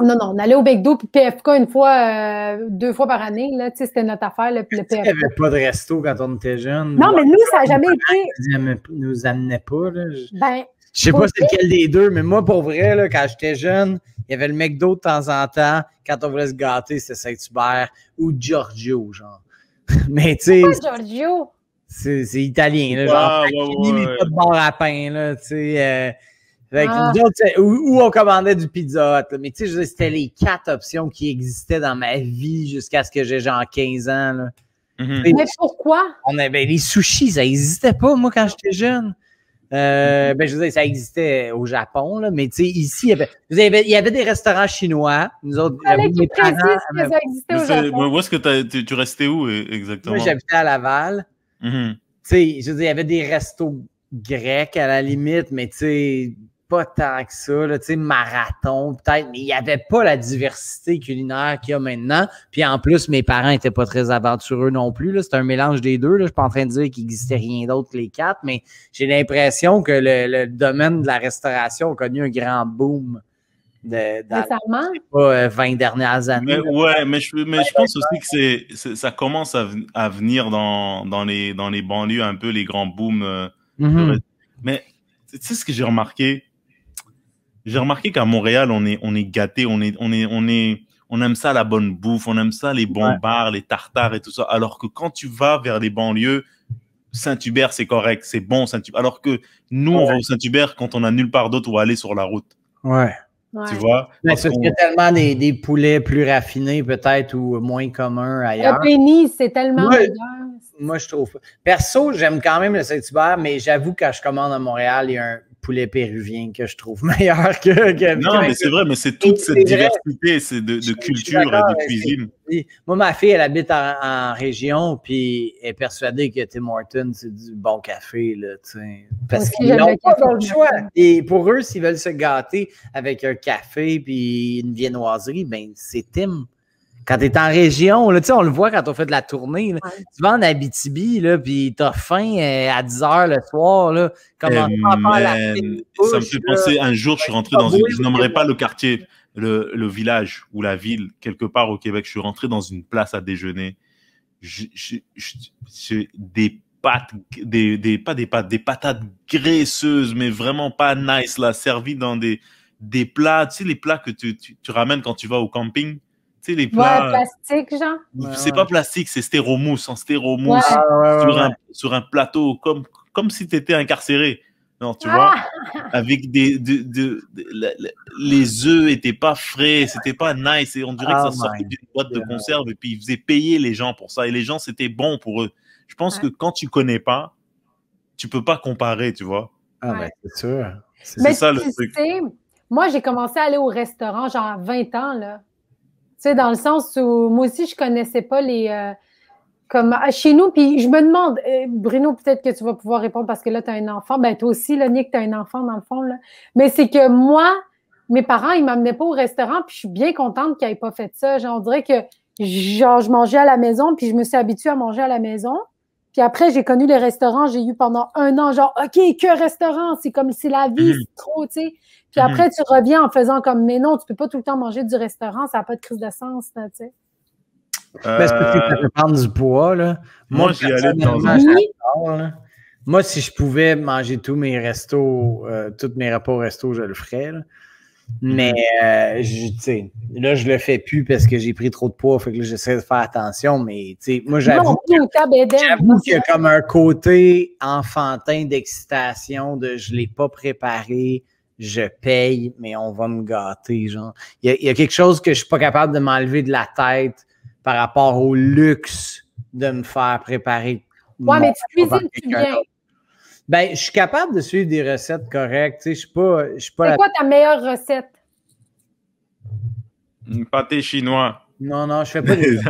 Non, non, on allait au McDo, puis PFK une fois, euh, deux fois par année, là, tu sais, c'était notre affaire, là, le PFK. Il n'y avait
pas de resto quand on était jeune. Non,
mais nous, ça n'a jamais été...
ne nous amenait pas, là. Je...
Ben, je sais pas c'est lequel des
deux, mais moi, pour vrai, là, quand j'étais jeune, il y avait le McDo de temps en temps. Quand on voulait se gâter, c'était Saint-Hubert ou Giorgio, genre. [LAUGHS] Mais tu sais.
Giorgio.
C'est italien, là, genre, ah, ouais, ouais, pas de bar à pain, là, tu sais. Euh, fait ah. on commandait du Pizza Mais tu sais, c'était les quatre options qui existaient dans ma vie jusqu'à ce que j'ai genre 15 ans. Mm-hmm. Mais pourquoi? On avait les sushis, ça n'existait pas, moi, quand j'étais jeune. Euh, mm-hmm. ben, je veux dire, ça existait au Japon, là, mais tu sais, ici, il y, avait, il y, avait, des restaurants chinois. Nous autres, euh, mes parents, que ça existait Où est-ce
que tu restais où e, exactement? j'habitais
à Laval. Mm-hmm. je veux il y avait des restos grecs à la limite, mais tu sais, pas tant que ça, tu sais, marathon peut-être, mais il n'y avait pas la diversité culinaire qu'il y a maintenant. Puis en plus, mes parents n'étaient pas très aventureux non plus. C'est un mélange des deux. Je ne suis pas en train de dire qu'il n'existait rien d'autre que les quatre, mais j'ai l'impression que le, le, domaine de la restauration a connu un grand boom
de,
20 euh, dernières années. ouais,
mais je, mais je pense aussi que c'est, ça commence à, venir dans, dans, les, dans les banlieues, un peu les grands booms. Euh, mhm. Mais tu sais ce que j'ai remarqué? J'ai remarqué qu'à Montréal, on est, on est gâté, on est, on est, on est, on aime ça la bonne bouffe, on aime ça les bons bars, les tartares et tout ça. Alors que quand tu vas vers les banlieues, Saint-Hubert, c'est correct, c'est bon Saint-Hubert. Alors que nous, on va au Saint-Hubert quand on a nulle part d'autre où aller sur
la route. Ouais. Tu vois? Parce qu'il y a tellement des, poulets plus raffinés, peut-être, ou moins communs ailleurs. Le
pénis, c'est tellement
Moi, je trouve. Perso, j'aime quand même le Saint-Hubert, mais j'avoue, quand je commande à Montréal, il y a un poulet péruvien que je trouve [LAUGHS]
meilleur que. non, mais c'est vrai, mais c'est toute cette diversité de, culture et de cuisine.
Moi, ma fille, elle habite en, région, puis elle est persuadée que Tim Hortons, c'est du bon café, là, tu sais. Parce qu'ils n'ont pas le choix. Et pour eux, s'ils veulent se gâter avec un café puis une viennoiserie, ben c'est Tim quand tu es en région, on le voit quand on fait de la tournée. Tu vas en Abitibi, puis tu as faim euh, à 10 heures le soir. Là, comment euh, la Ça me fait penser, un jour, je suis rentré dans Je nommerai pas
le quartier, le, village ou la ville, quelque part au Québec. Je suis rentré dans une place à déjeuner. des pâtes, des, pas des pâtes, des patates graisseuses, mais vraiment pas nice, là, servies dans des, plats, tu sais, les plats que tu ramènes quand tu vas au camping les plats. genre. C'est pas plastique, c'est stéromousse. En stéromousse, ah, sur un, plateau, comme, comme si tu étais incarcéré. Non, tu ah. vois, avec des. De, les œufs étaient pas frais, c'était pas nice. Et on dirait que ah, ça sortait d'une boîte de conserve. Et puis, ils faisaient payer les gens pour ça. Et les gens, c'était bon pour eux. Je pense que quand tu connais pas, tu peux pas comparer, tu vois. Ah, ben, c'est sûr. C'est ça le truc.
moi, j'ai commencé à aller au restaurant, genre à 20 ans, là. Tu sais, dans le sens où moi aussi, je connaissais pas les. Euh, comme chez nous, puis je me demande, euh, Bruno, peut-être que tu vas pouvoir répondre parce que là, tu as un enfant. Ben, toi aussi, là, Nick, tu as un enfant dans le fond. Là. Mais c'est que moi, mes parents, ils m'amenaient pas au restaurant, puis je suis bien contente qu'ils n'aient pas fait ça. Genre, on dirait que genre, je mangeais à la maison, puis je me suis habituée à manger à la maison. Puis après, j'ai connu les restaurants, j'ai eu pendant un an, genre, OK, que restaurant, c'est comme, c'est la vie, mhm. c'est trop, tu sais. Puis mhm. après, tu reviens en faisant comme, mais non, tu peux pas tout le temps manger du restaurant, ça n'a pas de crise de sens, tu sais.
Ben, parce que ça prendre du poids, là. Moi, Moi, si je pouvais manger tous mes restos, euh, tous mes repas au resto, je le ferais. Mhm. Mais euh, tu je, là, je le fais plus parce que j'ai pris trop de poids. Fait que j'essaie de faire attention. Mais moi, j'avoue
qu'il y a
comme un côté enfantin d'excitation de je ne l'ai pas préparé, je paye, mais on va me gâter. Genre. Il, y a, quelque chose que je ne suis pas capable de m'enlever de la tête par rapport au luxe de me faire préparer. Ouais, mais tu cuisines bien. Ben, je suis capable de suivre des recettes correctes. Je suis pas. C'est quoi
ta meilleure recette?
Une pâté chinois. Non, non, je fais pas des. [LAUGHS]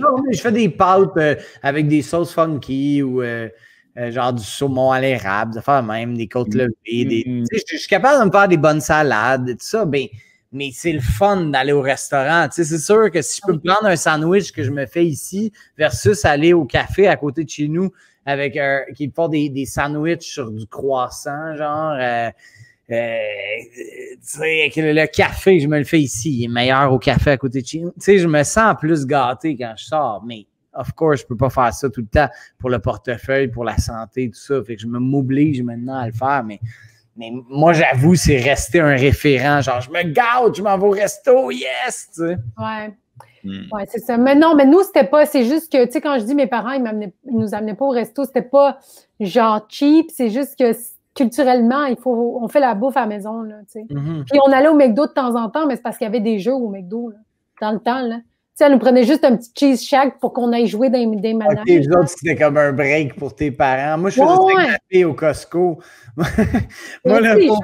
non, mais je fais des pâtes euh, avec des sauces funky ou. Euh, euh, genre du saumon à l'érable, de faire même, des côtes mm. levées. Des, mm, mm. Je suis capable de me faire des bonnes salades et tout ça, mais, ben, mais c'est le fun d'aller au restaurant. C'est sûr que si je peux me prendre un sandwich que je me fais ici versus aller au café à côté de chez nous avec un, qui font des, des sandwichs sur du croissant, genre. Euh, euh le café, je me le fais ici, il est meilleur au café à côté de chez nous. je me sens plus gâté quand je sors, mais Of course, je ne peux pas faire ça tout le temps pour le portefeuille, pour la santé, tout ça. Fait que je m'oblige maintenant à le faire, mais. Mais moi, j'avoue, c'est rester un référent. Genre, je me gâte, je m'en vais au resto, yes! Oui,
hmm. c'est ça. Mais non, mais nous, c'était pas, c'est juste que, tu sais, quand je dis mes parents, ils, ils nous amenaient pas au resto, c'était pas genre cheap, c'est juste que culturellement, il faut, on fait la bouffe à la maison, là, mm-hmm. Puis on allait au McDo de temps en temps, mais c'est parce qu'il y avait des jeux au McDo, dans le temps, là. Tu sais, elle nous prenait juste un petit cheese shack pour qu'on aille jouer dans des manèges.
c'était comme un break pour tes parents. Moi, je faisais au Costco. [LAUGHS] Moi, là, pour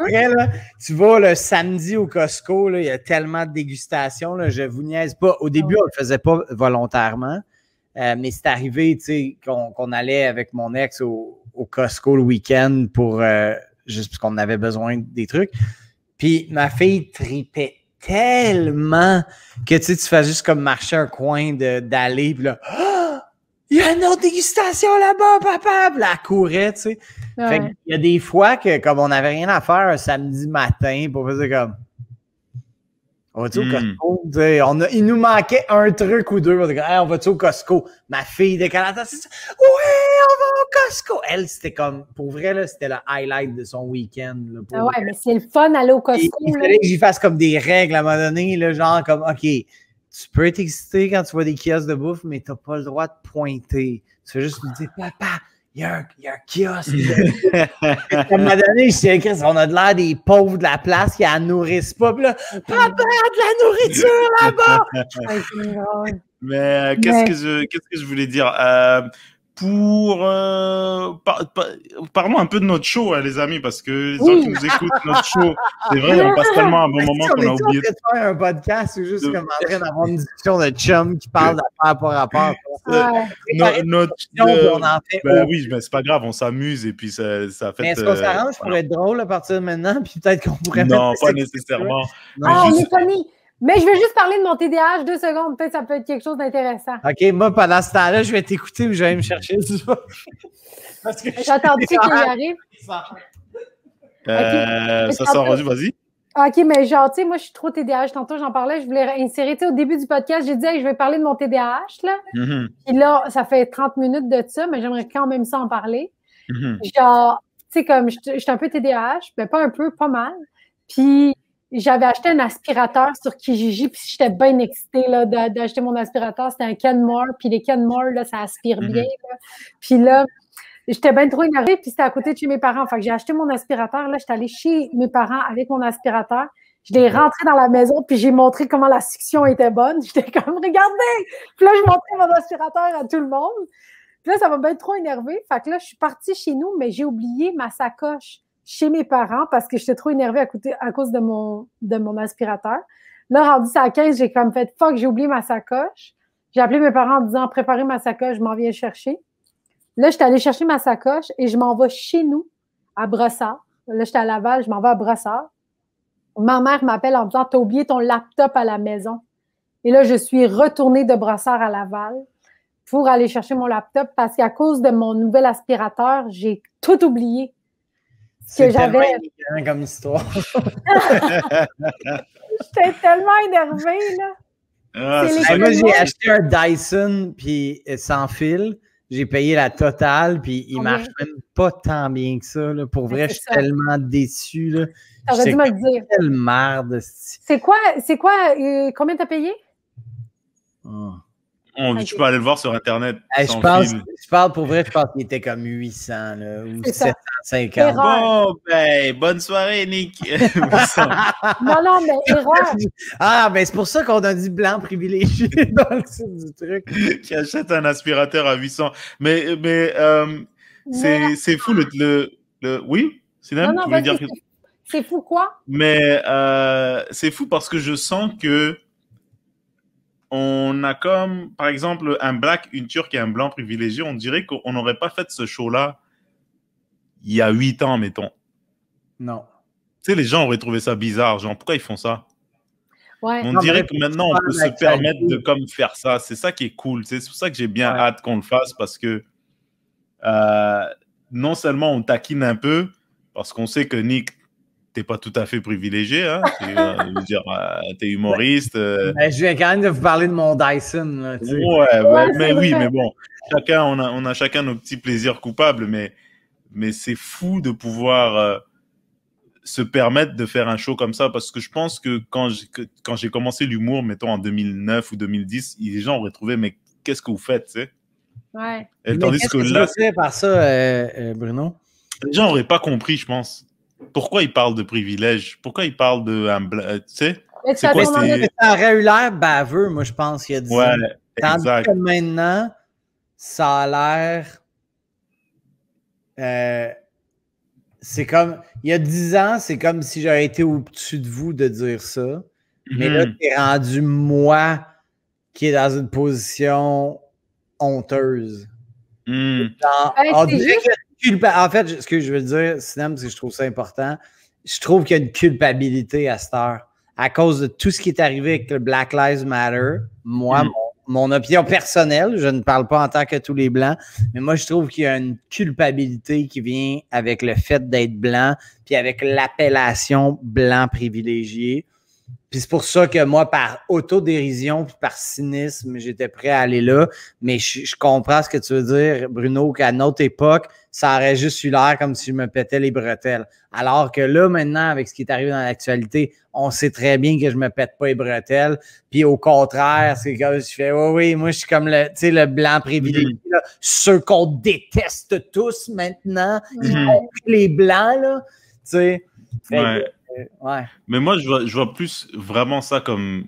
tu vois, le samedi au Costco, il y a tellement de dégustations, là, je vous niaise pas. Au début, on on le faisait pas volontairement, euh, mais c'est arrivé, tu sais, qu'on allait avec mon ex au, Costco le week-end pour, euh, juste parce qu'on avait besoin des trucs. Puis ma fille tripait tellement que tu, tu fais juste comme marcher un coin d'aller, puis là, [GASPS] il y a une autre dégustation là-bas, papa! Puis là, elle courait, tu sais. il y a des fois que, comme on n'avait rien à faire un samedi matin, pour faire comme, on va-tu au hmm. Costco? on a, il nous manquait un truc ou deux. On, va-tu au Costco? Ma fille de Canada, c'est ça. Oui, on va au Costco! Elle, c'était comme, pour vrai, là, c'était le highlight de son week-end. ah ouais,
mais c'est le fun aller au Costco.
Il fallait que j'y fasse comme des règles à un moment donné, genre comme, OK, tu peux t'exciter quand tu vois des kiosques de bouffe, mais tu n'as pas le droit de pointer. Tu fais juste lui dire, papa, il y, a un, kiosque. [LAUGHS] donné, je sais on a de l'air des pauvres de la place qui la nourrissent pas. Puis là, papa, de la
nourriture là-bas!
[LAUGHS] Mais euh, qu'est-ce, que je, qu'est-ce que je voulais dire? Euh, pour euh, par, parlons un peu de notre show hein, les amis parce que les gens qui nous écoutent notre show c'est vrai on passe [LAUGHS] tellement un bon moment qu'on a oublié de
faire un podcast ou juste comme en train d'avoir une discussion de chum qui parle d'affaires par rapport à euh, no, notre euh, ben oui mais c'est pas grave
on s'amuse et puis ça, ça fait est-ce qu'on s'arrange pour être drôle à partir de maintenant puis peut-être qu'on pourrait non pas
nécessairement non mais ah,
amis mais je vais juste parler de mon TDAH deux secondes. Peut-être ça peut être quelque chose d'intéressant.
OK, moi, pendant ce temps-là, je vais t'écouter ou je vais aller me chercher
[LAUGHS] Parce que J'attends-tu qu'il arrive?
Euh, ça sort rendu, vas-y.
OK, mais genre, tu sais, moi, je suis trop TDAH. Tantôt, j'en parlais, je voulais insérer. Tu sais, au début du podcast, j'ai dit, hey, je vais parler de mon TDAH, là. Mhm. Puis là, ça fait 30 minutes de ça, mais j'aimerais quand même ça en parler. Mhm. Genre, tu sais, comme, je suis un peu TDAH, mais pas un peu, pas mal. Puis, j'avais acheté un aspirateur sur Kijiji, puis j'étais bien excitée là, d'acheter mon aspirateur. C'était un Kenmore, puis les Kenmore, là, ça aspire mhm. bien. Puis là, j'étais bien trop énervée, puis c'était à côté de chez mes parents. Fait que j'ai acheté mon aspirateur. Là, j'étais allée chez mes parents avec mon aspirateur. Je l'ai mhm. rentré dans la maison, puis j'ai montré comment la suction était bonne. J'étais comme, regardez! Puis là, je montrais mon aspirateur à tout le monde. Puis là, ça m'a bien trop énervée. Fait que là, je suis partie chez nous, mais j'ai oublié ma sacoche chez mes parents parce que j'étais trop énervée à, cause de mon, aspirateur. Là, rendu ça à 15, j'ai comme fait fuck, j'ai oublié ma sacoche. J'ai appelé mes parents en disant préparez ma sacoche, je m'en viens chercher. Là, j'étais allée chercher ma sacoche et je m'en vais chez nous à Brossard. Là, j'étais à Laval, je m'en vais à Brossard. Ma mère m'appelle en disant T'as oublié ton laptop à la maison. Et là, je suis retournée de Brossard à Laval pour aller chercher mon laptop parce qu'à cause de mon nouvel aspirateur, j'ai tout oublié que j'avais.
comme histoire. [LAUGHS] [LAUGHS] J'étais
tellement énervée, là.
Ah, moi, j'ai acheté un Dyson puis euh, sans fil. J'ai payé la totale, puis il ne ah marche même pas tant bien que ça. Là. Pour ben, vrai, je suis tellement déçu. T'aurais dû me le dire. merde. C'est
quoi? C'est quoi? Euh, combien t'as payé?
Ah! On, ah, tu peux aller le voir sur Internet. Eh, je, pense, je, parle pour vrai, je pense qu'il était comme 800 ou 750. Bon, ben, bonne soirée, Nick. [LAUGHS] non, non, mais erreur. Ah, ben, c'est pour ça qu'on a dit blanc privilégié [LAUGHS] dans le du
truc. Qui achète un aspirateur à 800. Mais, euh, mais c'est fou le, le, le... Oui, c'est même. Non,
C'est fou quoi?
Mais euh, c'est fou parce que je sens que on a comme, par exemple, un black, une turque et un blanc privilégié. On dirait qu'on n'aurait pas fait ce show-là il y a huit ans, mettons. Non. Tu sais, les gens auraient trouvé ça bizarre. Genre, pourquoi ils font ça?
on dirait que maintenant, on peut se permettre de
comme faire ça. C'est ça qui est cool. C'est pour ça que j'ai bien hâte qu'on le fasse parce que euh, non seulement on taquine un peu, parce qu'on sait que Nick, pas tout à fait privilégié.
Hein? Euh,
euh, t'es, es humoriste. Euh. Ben,
je viens quand même de vous parler de mon Dyson. Ben, ouais, mais oui, mais
bon, chacun, on a, on a chacun nos petits plaisirs coupables, mais, mais c'est fou de pouvoir se permettre de faire un show comme ça parce que je pense que quand j'ai, quand j'ai commencé l'humour, mettons en 2009 ou 2010, les gens auraient trouvé, mais qu'est-ce que vous faites, tu sais?
Ouais.
Et, mais tandis que, là. par ça,
Bruno? Les gens n'auraient pas compris, je pense pourquoi il parle de privilèges? Pourquoi il parle de. Euh, euh, tu sais? Ça, ça
aurait eu l'air baveux, moi, je pense, il y a 10 ans. Tandis exact. que maintenant, ça a l'air. Euh, c'est comme. Il y a 10 ans, c'est comme si j'avais été au-dessus de vous de dire ça. Mais là, mhm. t'es rendu moi qui est dans une position honteuse. Hmm. En fait, ce que je veux dire, Sinem, c'est que je trouve ça important. Je trouve qu'il y a une culpabilité à cette heure. À cause de tout ce qui est arrivé avec le Black Lives Matter, moi, mm. mon, opinion personnelle, je ne parle pas en tant que tous les Blancs, mais moi, je trouve qu'il y a une culpabilité qui vient avec le fait d'être blanc, puis avec l'appellation blanc privilégié. Puis c'est pour ça que moi, par autodérision puis par cynisme, j'étais prêt à aller là. Mais je, comprends ce que tu veux dire, Bruno, qu'à notre époque, ça aurait juste eu l'air comme si je me pétais les bretelles. Alors que là, maintenant, avec ce qui est arrivé dans l'actualité, on sait très bien que je me pète pas les bretelles. Puis au contraire, c'est comme je fais Oui, oui, moi, je suis comme le, le blanc privilégié. Mm. Ceux qu'on déteste tous maintenant, mm. les blancs, là. Tu sais.
Mais moi, je vois, plus vraiment ça comme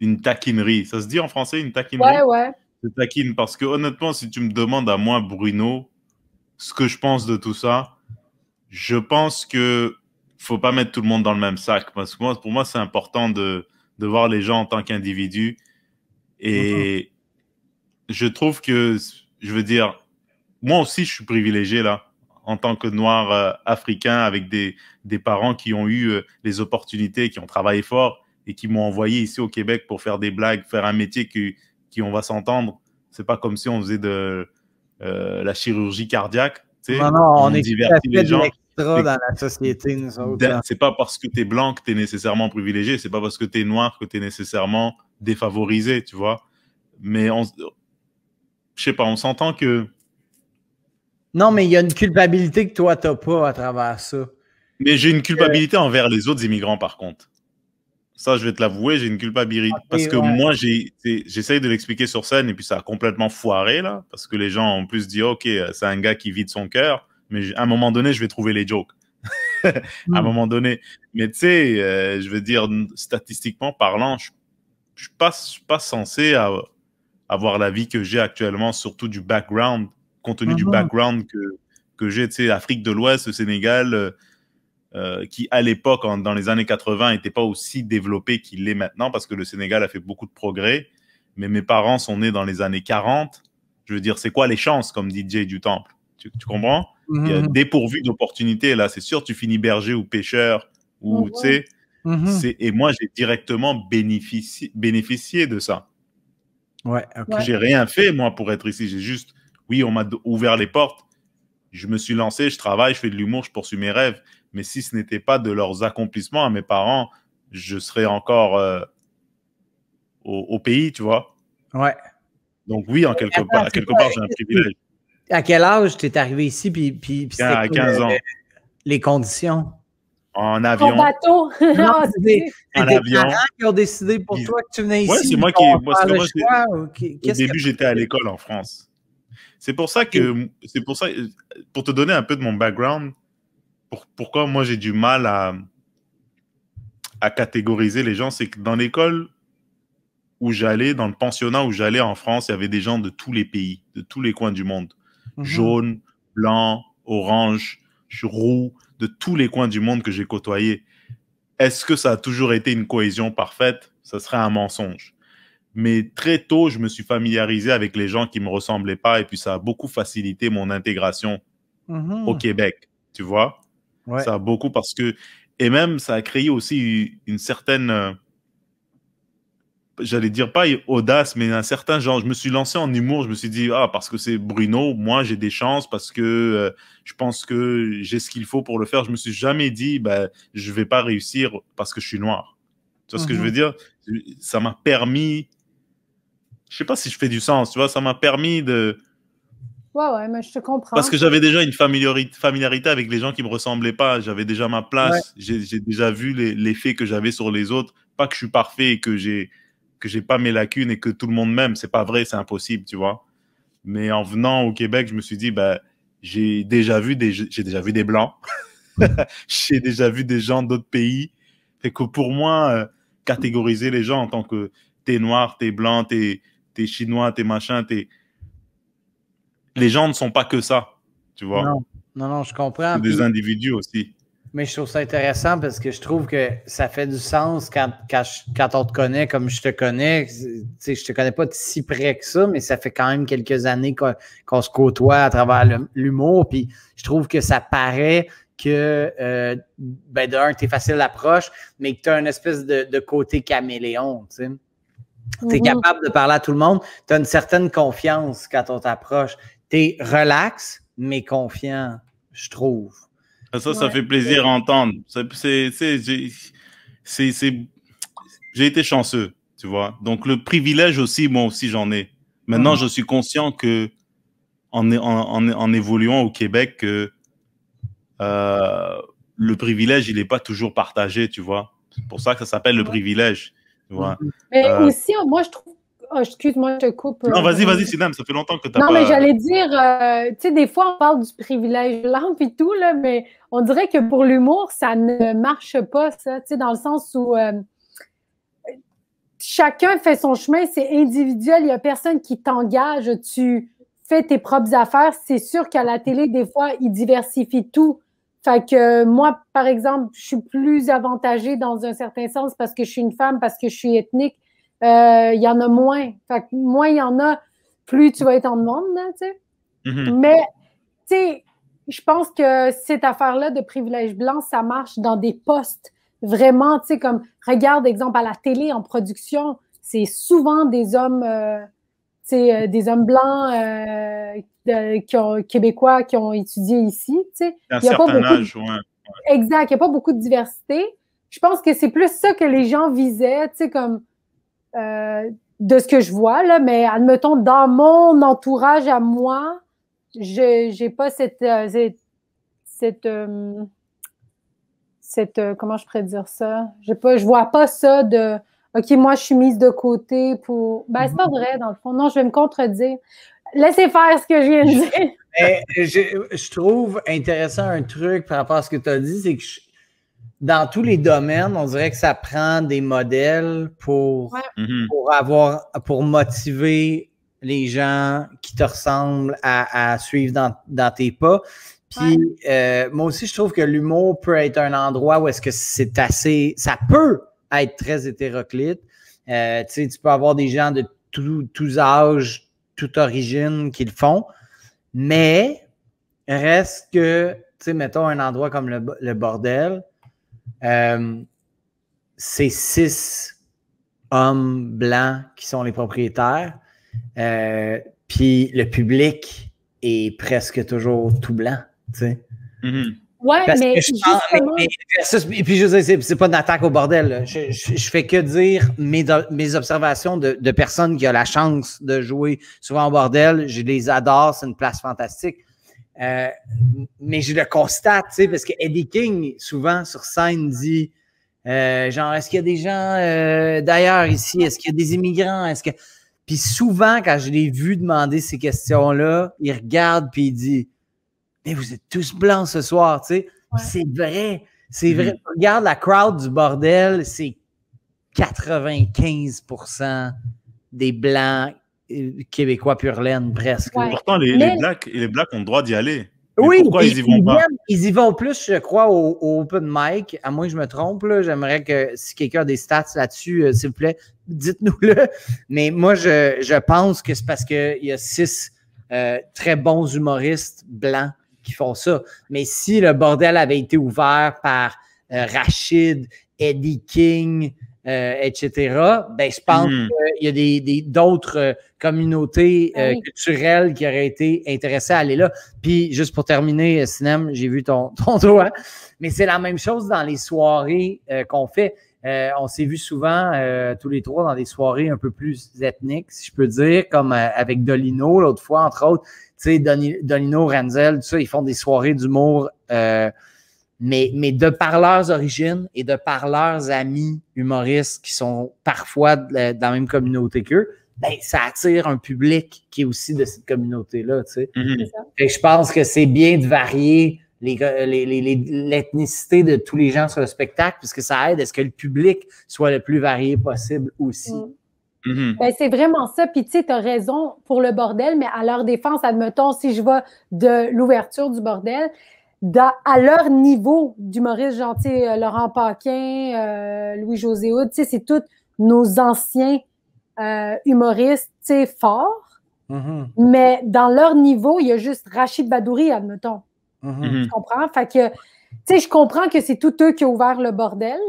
une taquinerie. Ça se dit en français, une taquinerie Ouais, ouais. taquine parce que honnêtement, si tu me demandes à moi, Bruno, ce que je pense de tout ça, je pense que faut pas mettre tout le monde dans le même sac parce que moi, pour moi, c'est important de, voir les gens en tant qu'individus. Et mm-hmm. je trouve que, je veux dire, moi aussi, je suis privilégié là en tant que noir euh, africain avec des, parents qui ont eu euh, les opportunités, qui ont travaillé fort et qui m'ont envoyé ici au Québec pour faire des blagues, faire un métier qui, on va s'entendre. C'est pas comme si on faisait de euh, la chirurgie cardiaque. Non, non, on, est divertit les gens. Dans la
société, hein.
c'est pas parce que tu es blanc que tu es nécessairement privilégié, c'est pas parce que tu es noir que tu es nécessairement défavorisé, tu vois. Mais on, je sais pas, on s'entend que
non, mais il y a une culpabilité que toi, n'as pas à travers ça. Mais j'ai une culpabilité
euh, envers les autres immigrants, par contre. Ça, je vais te l'avouer, j'ai une culpabilité. parce que moi, j'essaye de l'expliquer sur scène et puis ça a complètement foiré, là. Parce que les gens ont plus dit, OK, euh, c'est un gars qui vide son cœur, mais à un moment donné, je vais trouver les jokes. [LAUGHS] à un hmm. moment donné. Mais tu sais, euh, je veux dire, statistiquement parlant, je ne suis pas, censé avoir la vie que j'ai actuellement, surtout du background compte tenu du ah background que, que j'ai, tu sais, Afrique de l'Ouest, Sénégal, euh, euh, qui à l'époque, dans les années 80, n'était pas aussi développé qu'il l'est maintenant, parce que le Sénégal a fait beaucoup de progrès, mais mes parents sont nés dans les années 40. Je veux dire, c'est quoi les chances, comme DJ du Temple tu, comprends Il y a mhm. dépourvu d'opportunités, là, c'est sûr, tu finis berger ou pêcheur, ou, ah tu sais, mhm. et moi, j'ai directement bénéficié, de ça.
Ouais, J'ai
rien fait, moi, pour être ici. J'ai juste oui, on m'a ouvert les portes. Je me suis lancé, je travaille, je fais de l'humour, je poursuis mes rêves. Mais si ce n'était pas de leurs accomplissements à mes parents, je serais encore euh, au, pays, tu vois. Ouais.
Donc oui, en quelque part, j'ai un privilège. À quel âge tu es arrivé ici puis, puis, puis à 15 ans. Les conditions. En avion. [LAUGHS] Ah, en bateau. non, des, qui ont décidé pour toi que tu venais ici. c'est moi qui.
au début, j'étais à l'école en France. C'est pour ça que, c'est pour ça, pour te donner un peu de mon background, pourquoi moi j'ai du mal à, à catégoriser les gens, c'est que dans l'école où j'allais, dans le pensionnat où j'allais en France, il y avait des gens de tous les pays, de tous les coins du monde. Mhm. Jaune, blanc, orange, roux, de tous les coins du monde que j'ai côtoyé. Est-ce que ça a toujours été une cohésion parfaite Ça serait un mensonge mais très tôt, je me suis familiarisé avec les gens qui me ressemblaient pas et puis ça a beaucoup facilité mon intégration mhm. au Québec, tu vois. Ça a beaucoup parce que, et même ça a créé aussi une certaine, euh, j'allais dire pas audace, mais un certain genre. Je me suis lancé en humour, je me suis dit, ah, parce que c'est Bruno, moi j'ai des chances parce que euh, je pense que j'ai ce qu'il faut pour le faire. Je me suis jamais dit, bah, je vais pas réussir parce que je suis noir. Tu vois ce que je mhm. veux dire? Ça m'a permis je sais pas si je fais du sens, tu vois, ça m'a permis de.
Ouais, ouais, mais je te comprends. Parce que j'avais
déjà une familiarité avec les gens qui me ressemblaient pas. J'avais déjà ma place. J'ai déjà vu l'effet que j'avais sur les autres. Pas que je suis parfait et que j'ai que j'ai pas mes lacunes et que tout le monde m'aime. C'est pas vrai, c'est impossible, tu vois. Mais en venant au Québec, je me suis dit, bah, j'ai déjà vu des, j'ai déjà vu des blancs. [LAUGHS] j'ai déjà vu des gens d'autres pays. et que pour moi, euh, catégoriser les gens en tant que t'es noir, t'es blanc, t'es t'es chinois, t'es machin, t'es. Les gens ne sont pas que ça, tu vois. Non,
non, je comprends. Des
individus aussi.
Mais je trouve ça intéressant parce que je trouve que ça fait du sens quand, quand, on te connaît comme je te connais. Je je te connais pas si près que ça, mais ça fait quand même quelques années qu'on se côtoie à travers l'humour. Puis je trouve que ça paraît que euh, ben d'un, tu es facile d'approche, mais que t'as as une espèce de, côté caméléon. tu sais.
Tu es mm-hmm. capable de
parler à tout le monde. Tu as une certaine confiance quand on t'approche. Tu es relax, mais confiant, je trouve.
Ça, ça fait plaisir à entendre. J'ai été chanceux, tu vois. Donc, le privilège aussi, moi aussi, j'en ai. Maintenant, mm. je suis conscient que en, en, en, évoluant au Québec, euh, le privilège, il n'est pas toujours partagé, tu vois. C'est pour ça que ça s'appelle le privilège. Mhm. Mais euh, aussi,
euh, moi, je trouve. Oh, excuse-moi, je te coupe. Non, euh, vas-y, vas-y,
Sinem, ça fait longtemps que tu as. Non, mais j'allais
dire, tu sais, des fois, on parle du privilège lampe et tout, là, mais on dirait que pour l'humour, ça ne marche pas, ça, tu sais, dans le sens où chacun fait son chemin, c'est individuel, il n'y a personne qui t'engage, tu fais tes propres affaires. C'est sûr qu'à la télé, des fois, ils diversifient tout fait que moi, par exemple, je suis plus avantagée dans un certain sens parce que je suis une femme, parce que je suis ethnique. Euh, il y en a moins. Fait que moins il y en a, plus tu vas être en demande, hein, tu sais. Mm-hmm. Mais, tu sais, je pense que cette affaire-là de privilège blanc, ça marche dans des postes vraiment, tu sais, comme, regarde, exemple, à la télé, en production, c'est souvent des hommes... Euh, c'est euh, des hommes blancs euh, qui ont, québécois qui ont étudié ici. Il a pas beaucoup Exact, il n'y a pas beaucoup de diversité. Je pense que c'est plus ça que les gens visaient, comme euh, de ce que je vois, là, mais admettons, dans mon entourage à moi, je n'ai pas cette. cette, cette, comment je pourrais dire ça? Pas, je ne vois pas ça de OK, moi, je suis mise de côté pour. Ben, c'est pas vrai, dans le fond. Non, je vais me contredire. Laissez faire ce que je viens de
dire. [LAUGHS] je, trouve intéressant un truc par rapport à ce que tu as dit, c'est que dans tous les domaines, on dirait que ça prend des modèles pour, mm-hmm. pour avoir pour motiver les gens qui te ressemblent à, suivre dans, tes pas. Puis euh, moi aussi, je trouve que l'humour peut être un endroit où est-ce que c'est assez. ça peut être très hétéroclite. Euh, tu peux avoir des gens de tous âges, toute origine qui le font, mais reste que, mettons un endroit comme le, bordel, euh, c'est six hommes blancs qui sont les propriétaires, euh, puis le public est presque toujours tout blanc, tu sais. Mm-hmm.
Ouais, mais, que puis
je c'est pas une attaque au bordel. Je, je, fais que dire mes, mes observations de, personnes qui ont la chance de jouer souvent au bordel. Je les adore, c'est une place fantastique. Euh, mais je le constate, tu sais, parce que Eddie King, souvent sur scène, dit euh, genre, est-ce qu'il y a des gens euh, d'ailleurs ici? Est-ce qu'il y a des immigrants? Est-ce que. Puis souvent, quand je l'ai vu demander ces questions-là, il regarde puis il dit vous êtes tous blancs ce soir, C'est vrai. C'est mm-hmm. vrai. Regarde la crowd du bordel, c'est 95 des blancs euh, québécois pur laine presque. Pourtant, les, Blancs blacks, ont le droit d'y aller. oui, pourquoi ils y vont pas? ils y vont plus, je crois, au, open mic. À moins que je me trompe, j'aimerais que si quelqu'un a des stats là-dessus, euh, s'il vous plaît, [LAUGHS] dites-nous-le. Mais moi, je, pense que c'est parce qu'il y a six euh, très bons humoristes blancs qui font ça. Mais si le bordel avait été ouvert par euh, Rachid, Eddie King, euh, etc., ben, je pense hmm. qu'il y a des, d'autres euh, communautés ben culturelles qui auraient été intéressées à aller là. Puis, juste pour terminer, Sinem, j'ai vu ton, ton doigt, mais c'est la même chose dans les soirées qu'on fait. on s'est vu souvent tous les trois dans des soirées un peu plus ethniques, si je peux dire, comme avec Dolino l'autre fois, entre autres. Tu sais, Donino, Renzel, tout ça, ils font des soirées d'humour, euh, mais, mais de par leurs origines et de par leurs amis humoristes qui sont parfois dans la même communauté qu'eux, ben, ça attire un public qui est aussi de cette communauté-là, tu sais. Mhm. Je pense que c'est bien de varier l'ethnicité euh, les, les, de tous les gens sur le spectacle, puisque ça aide à ce que le public soit le plus varié possible aussi. Mm. Mm-hmm.
Ben, c'est vraiment ça. Puis tu sais, t'as raison pour le bordel, mais à leur défense, admettons, si je vais de l'ouverture du bordel, à leur niveau d'humoriste gentil, euh, Laurent Paquin, euh, Louis-José Houd, tu sais, c'est tous nos anciens euh, humoristes, tu sais, forts. Mm-hmm. Mais dans leur niveau, il y a juste Rachid Badouri, admettons. Mm-hmm. Tu comprends? Fait que, tu sais, je comprends que c'est tout eux qui ont ouvert le bordel,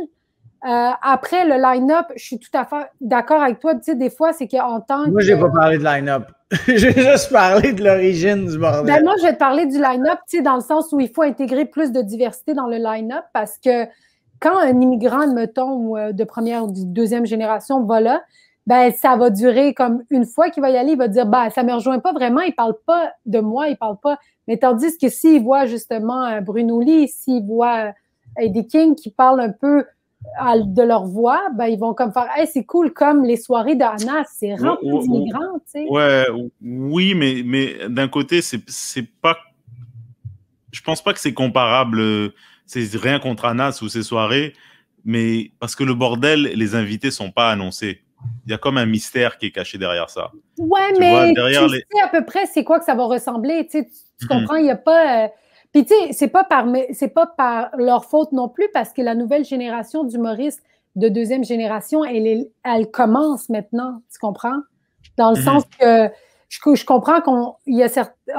euh, après, le line-up, je suis tout à fait d'accord avec toi. Tu sais, des fois, c'est qu'en tant que. Moi, j'ai pas parlé
de line-up. [LAUGHS] j'ai juste parlé de l'origine du bordel. Ben, moi,
je vais te parler du line-up, tu sais, dans le sens où il faut intégrer plus de diversité dans le line-up parce que quand un immigrant, tombe euh, de première ou de deuxième génération va là, ben, ça va durer comme une fois qu'il va y aller, il va dire, bah, ben, ça me rejoint pas vraiment, il parle pas de moi, il parle pas. Mais tandis que s'il voit justement euh, Bruno Lee, s'il voit Eddie King qui parle un peu de leur voix, ben, ils vont comme faire Hey, c'est cool, comme les soirées d'Anna, c'est rempli ouais, d'immigrants. Tu sais.
Ouais, oui, mais, mais d'un côté, c'est pas. Je pense pas que c'est comparable. Euh, c'est rien contre Anna ou ses soirées, mais parce que le bordel, les invités sont pas annoncés. Il y a comme un mystère qui est caché derrière ça.
Ouais, mais tu sais à peu près c'est quoi que ça va ressembler. Tu, sais, tu mm-hmm. comprends, il n'y a pas. Euh, puis tu sais, c'est pas par c'est pas par leur faute non plus parce que la nouvelle génération d'humoristes de deuxième génération, elle, elle commence maintenant, tu comprends? Dans le mm-hmm. sens que je, je comprends qu'on y a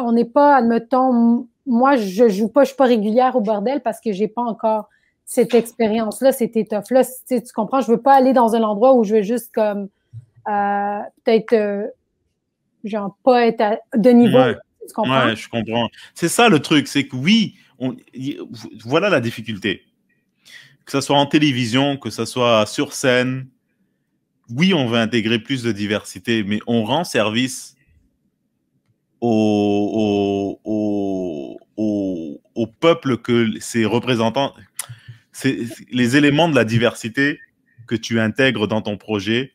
on n'est pas, admettons, moi je joue pas, je suis pas régulière au bordel parce que j'ai pas encore cette expérience-là, cette étoffe-là. Tu, comprends? Je veux pas aller dans un endroit où je veux juste comme euh, peut-être euh, genre pas être à, de niveau. Ouais,
je comprends. C'est ça le truc, c'est que oui, voilà la difficulté. Que ce soit en télévision, que ce soit sur scène, oui, on veut intégrer plus de diversité, mais on rend service au, peuple que ces représentants, les éléments de la diversité que tu intègres dans ton projet,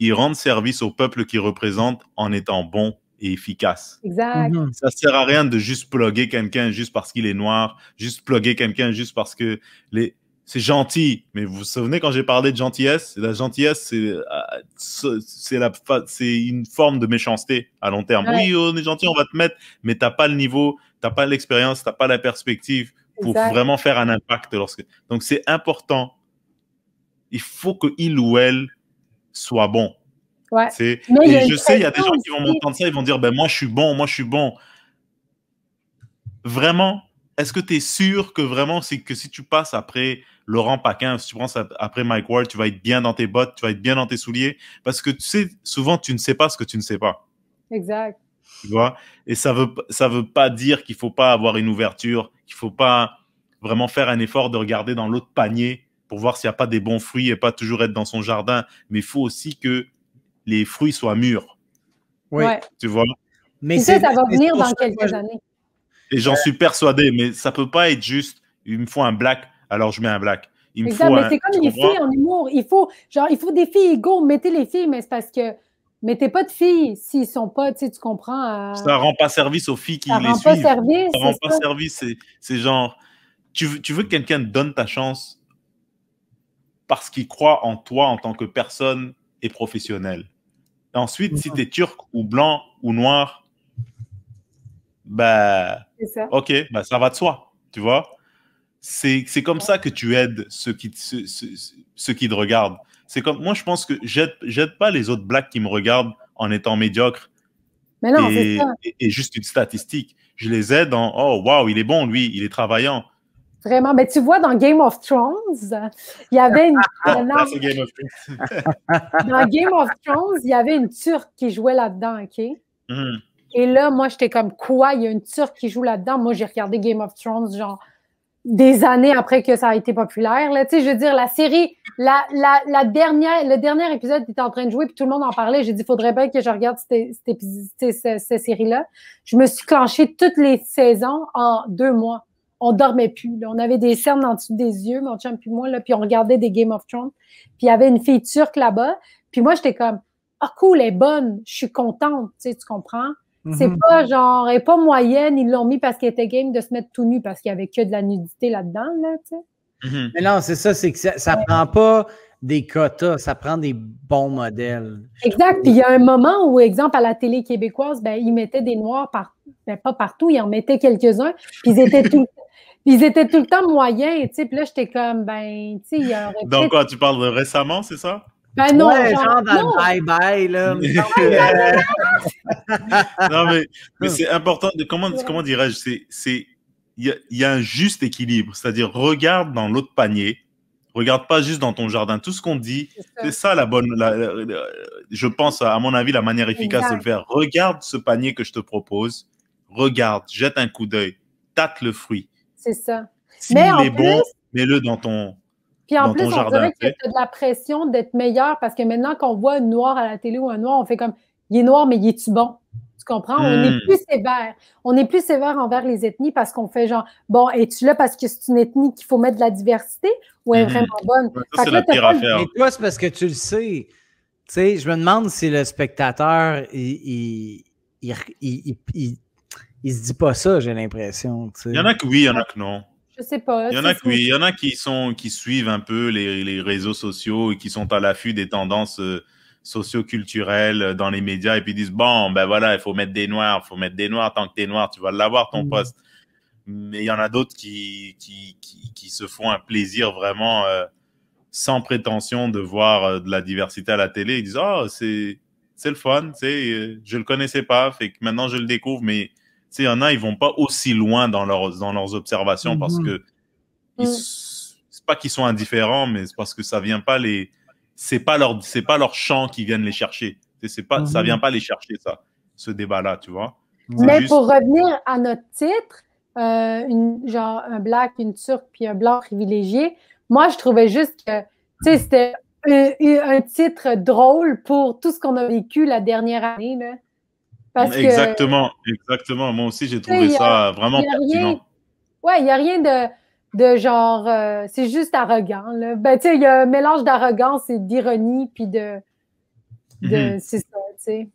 ils rendent service au peuple qui représente en étant bon et efficace.
Exact. Mm-hmm.
Ça sert à rien de juste plugger quelqu'un juste parce qu'il est noir, juste plugger quelqu'un juste parce que les... c'est gentil. Mais vous vous souvenez quand j'ai parlé de gentillesse La gentillesse, c'est euh, la... une forme de méchanceté à long terme. Oui, oh, on est gentil, on va te mettre, mais t'as pas le niveau, t'as pas l'expérience, t'as pas la perspective pour vraiment faire un impact. Lorsque... Donc c'est important. Il faut que il ou elle soit bon
et je sais, il y a des gens qui vont m'entendre
ça, ils vont dire ben moi je suis bon, moi je suis bon. Vraiment, est-ce que tu es sûr que vraiment c'est que si tu passes après Laurent Paquin, si tu passes après Mike Ward, tu vas être bien dans tes bottes, tu vas être bien dans tes souliers parce que tu sais souvent tu ne sais pas ce que tu ne sais pas. Exact. Tu vois Et ça veut ça veut pas dire qu'il faut pas avoir une ouverture, qu'il faut pas vraiment faire un effort de regarder dans l'autre panier pour voir s'il n'y a pas des bons fruits et pas toujours être dans son jardin, mais il faut aussi que les fruits soient mûrs. Oui. Tu vois? Mais sais, ça va venir dans
quelques années.
Et j'en suis persuadé, mais ça peut pas être juste, il me faut un black, alors je mets un black. Il faut mais c'est comme les filles en
humour. Il faut, genre, il faut des filles go, Mettez les filles, mais c'est parce que mettez pas de filles s'ils sont pas, tu sais, tu comprends. Euh, ça
rend pas service aux filles qui ça les rend Pas service, ça rend pas service. C'est genre, tu veux, tu veux que quelqu'un te donne ta chance parce qu'il croit en toi en tant que personne et professionnel. Ensuite, si mhm. tu es turc ou blanc ou noir, ben, ok, bah, ça va de soi, tu vois. C'est comme ça que tu aides ceux qui, qui te regardent. C'est comme moi, je pense que j'aide pas les autres blacks qui me regardent en étant médiocre.
Mais et,
juste une statistique. Je les aide en oh waouh, il est bon lui, il est travaillant.
Vraiment. Mais ben, tu vois, dans Game of Thrones, il y avait une. Ah, ah,
ah,
[LAUGHS] dans Game
of Thrones, il y avait une Turque qui jouait là-dedans, OK? Hmm. Et là, moi, j'étais comme quoi, il y a une Turque qui joue là-dedans. Moi, j'ai regardé Game of Thrones, genre des années après que ça a été populaire. Là. Tu sais, je veux dire, la série, la, la, dernière, le dernier épisode était en train de jouer, puis tout le monde en parlait. J'ai dit, il faudrait bien que je regarde cette, cette série-là. Je me suis clenchée toutes les saisons en deux mois on dormait plus. On avait des cernes en dessous des yeux, mon chum puis moi, là, puis on regardait des Game of Thrones. Puis il y avait une fille turque là-bas. Puis moi, j'étais comme, ah cool, elle est bonne, je suis contente, tu sais, tu comprends? Mhm. C'est pas genre, elle pas moyenne, ils l'ont mis parce qu'elle était game de se mettre tout nu parce qu'il y avait que de la nudité là-dedans, là, tu sais.
Mhm. Mais non, c'est ça, c'est que ça, ne prend pas des quotas, ça prend des bons modèles.
Exact. Puis il y a un moment où, exemple, à la télé québécoise, ben, ils mettaient des noirs, par... Mais ben, pas partout, ils en mettaient quelques-uns, puis ils étaient tout, ils étaient tout le temps moyens, tu sais. Puis là, j'étais comme, ben, tu sais, il y Donc,
quoi, ah, tu parles de récemment, c'est ça?
Ben non, genre,
bye-bye, là.
non, mais, c'est important. comment comment dirais-je? C'est. Il y, a un juste équilibre. C'est-à-dire, regarde dans l'autre panier. Regarde pas juste dans ton jardin. Tout ce qu'on dit, c'est ça. la bonne. je pense, à mon avis, la manière efficace de le faire. Regarde ce panier que je te propose. Regarde, jette un coup d'œil, tâte le fruit
c'est ça. mais en plus,
mets-le dans ton.
Puis en plus, on dirait qu'il y a de la pression d'être meilleur parce que maintenant qu'on voit un noir à la télé ou un noir, on fait comme il est noir, mais il est-tu bon? Tu comprends? On est hmm. plus sévère. On est plus sévère envers les ethnies parce qu'on fait genre bon, es-tu là parce que c'est une ethnie qu'il faut mettre de la diversité ou elle est hmm. vraiment bonne? c'est la toi,
c'est parce que tu le sais. Tu sais, je me demande si le spectateur, il, il il se dit pas ça, j'ai l'impression. Il y en a que
oui, il y en a que non.
Je sais pas. Il y en a y en
a qui sont qui suivent un peu les, les réseaux sociaux et qui sont à l'affût des tendances euh, socioculturelles euh, dans les médias et puis disent bon ben voilà il faut mettre des noirs, il faut mettre des noirs tant que t'es noir tu vas l'avoir ton mm. poste. Mais il y en a d'autres qui, qui, qui, qui se font un plaisir vraiment euh, sans prétention de voir de la diversité à la télé. Ils disent oh c'est c'est le fun, tu sais je le connaissais pas, fait que maintenant je le découvre mais il y en a, ils vont pas aussi loin dans leurs, dans leurs observations mhm. parce que ce c'est pas qu'ils sont indifférents, mais c'est parce que ça vient pas les, c'est pas leur, c'est pas leur champ qui viennent les chercher. C'est pas, ça mhm. vient pas les chercher, ça, ce débat-là, tu vois. Mais pour
revenir à notre titre, euh, une, genre un black, une turque, puis un blanc privilégié, moi, je trouvais juste que, c'était un, un, titre drôle pour tout ce qu'on a vécu la dernière année, là exactement,
exactement. Moi aussi, j'ai trouvé ça vraiment pertinent.
ouais, il n'y a rien de, genre, euh, c'est juste arrogant. Ben, tu sais, il y a un mélange d'arrogance et d'ironie, puis de. Mhm. C'est ça, tu sais.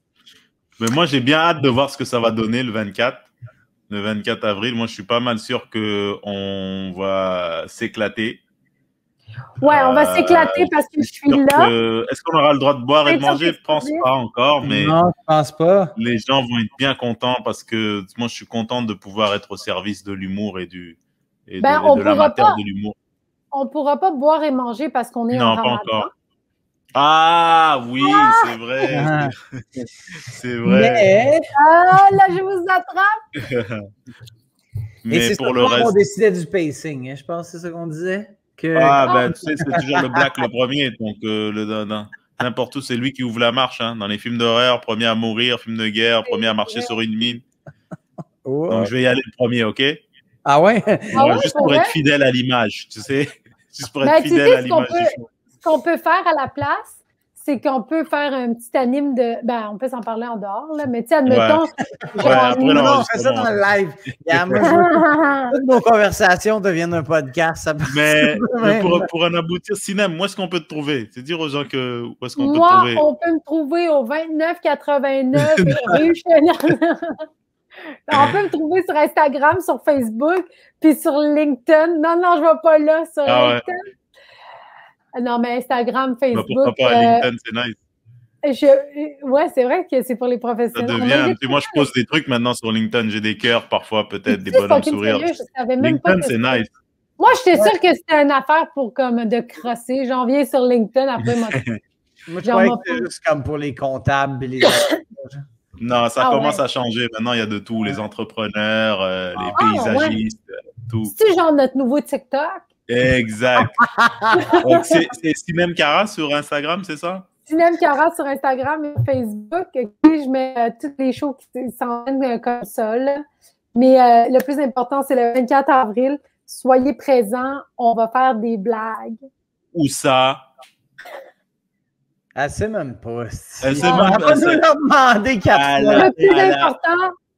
Mais moi, j'ai bien hâte de voir ce que ça va donner le 24. Le 24 avril, moi, je suis pas mal sûr qu'on va s'éclater.
Ouais, on va euh, s'éclater parce que je suis là.
Euh, est-ce qu'on aura le droit de boire et de manger Je pense pas encore, mais non,
pense pas.
Les gens vont être bien contents parce que moi, je suis content de pouvoir être au service de l'humour et du et de, ben, la matière de l'humour.
On pourra pas boire et manger parce qu'on est non, en pas encore.
Ah oui, ah c'est vrai. Ah. [LAUGHS] c'est
vrai.
Ah là, je vous attrape.
[LAUGHS] mais et pour le reste, on
décidait du pacing. Hein, je pense c'est ce qu'on disait. Ah, ben, tu sais, c'est toujours le black le
premier. Donc, euh, n'importe où, c'est lui qui ouvre la marche. Hein. dans les films d'horreur, premier à mourir, film de guerre, premier à marcher sur une mine. Donc, je vais y aller le premier, OK? Ah ouais? Euh, ah juste pour être fidèle à l'image, tu sais? [LAUGHS] Juste pour ben, être fidèle à l'image.
Ce qu'on peut faire à la place, c'est qu'on peut faire un petit anime de. Ben, on peut s'en parler en dehors, là, mais tu sais, admettons. on fait ça dans le live. toutes nos
conversations deviennent un podcast. Ça mais, [LAUGHS] pour, pour, en aboutir, cinéma où est-ce qu'on peut te trouver?
C'est dire aux gens que, où est-ce qu'on peut te trouver? on
peut me trouver au 2989 [LAUGHS] rue On peut me trouver sur Instagram, sur Facebook, puis sur LinkedIn. Non, non, je ne vais pas là sur ah LinkedIn. Non, mais Instagram, Facebook. pourquoi pas LinkedIn, c'est nice. Je... Ouais, c'est vrai que c'est pour les professionnels. Ça devient.
Moi, je pose des trucs maintenant sur LinkedIn. J'ai des cœurs parfois, peut-être des bonhommes sourires.
LinkedIn, c'est nice. Moi, j'étais sûr sûre que c'était une affaire pour comme de crosser. J'en viens sur LinkedIn après moi.
[LAUGHS]
moi, je
comme pour les comptables.
[COUGHS]
non,
ça ah, commence à changer. Maintenant, il y a de tout. Les entrepreneurs, euh, les ah, paysagistes, euh, tout.
C'est genre notre nouveau TikTok.
Exact.
[LAUGHS] c'est
Sinem Cara sur Instagram, c'est ça?
Sinem Cara sur Instagram et Facebook. je mets euh, toutes les shows qui s'en viennent euh, comme ça. Mais euh, le plus important, c'est le 24 avril. Soyez présents. On va faire des blagues.
Où ça? Ah, Elle sait même pas. Elle ah, Le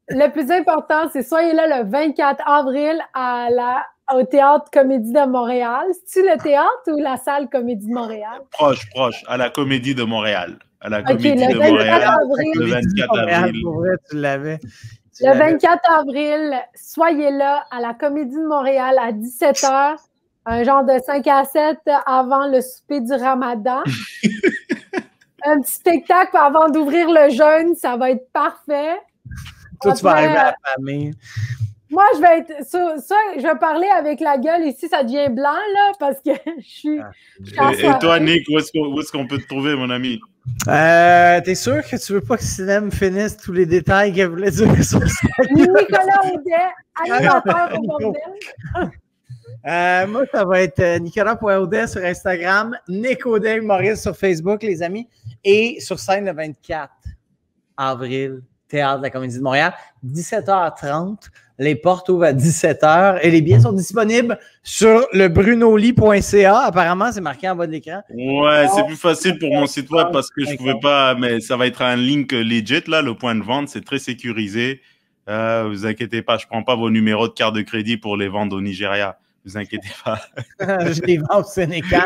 le plus important, c'est soyez là le 24 avril à la au théâtre Comédie de Montréal. C'est-tu le théâtre ou la salle Comédie de Montréal?
Proche, proche, à la Comédie de Montréal. À la Comédie de Montréal. Le 24
avril. Le 24
avril, soyez là à la Comédie de Montréal à 17h, un genre de 5 à 7 avant le souper du ramadan. [LAUGHS] un petit spectacle avant d'ouvrir le jeûne, ça va être parfait. Toi, tu vas arriver à la famille. Moi, je vais être. Ça, je vais parler avec la gueule ici, ça devient blanc, là, parce que [LAUGHS] je suis.
Ah.
et, toi, Nick, où est-ce qu'on peut te trouver, mon ami?
Euh, t'es sûr que tu veux pas que Sinem finisse tous les détails qu'elle voulait dire sur ça? [LAUGHS] Nicolas
Audet, animateur pour [LAUGHS]
euh, moi, ça va être euh, Nicolas.audet sur Instagram, Audet, Maurice sur Facebook, les amis, et sur scène le 24 avril, Théâtre de la Comédie de Montréal, 17h30. Les portes ouvrent à 17h et les billets sont disponibles sur le brunoli.ca. Apparemment, c'est marqué en bas de l'écran. Ouais, c'est oh. plus facile pour mon
site web parce que je pouvais pas, mais ça va être un link legit là, le point de vente, c'est très sécurisé. Ne euh, vous inquiétez pas, je ne prends pas vos numéros de carte de crédit pour les vendre au Nigeria. Vous inquiétez pas.
[LAUGHS] je les vends au Sénégal.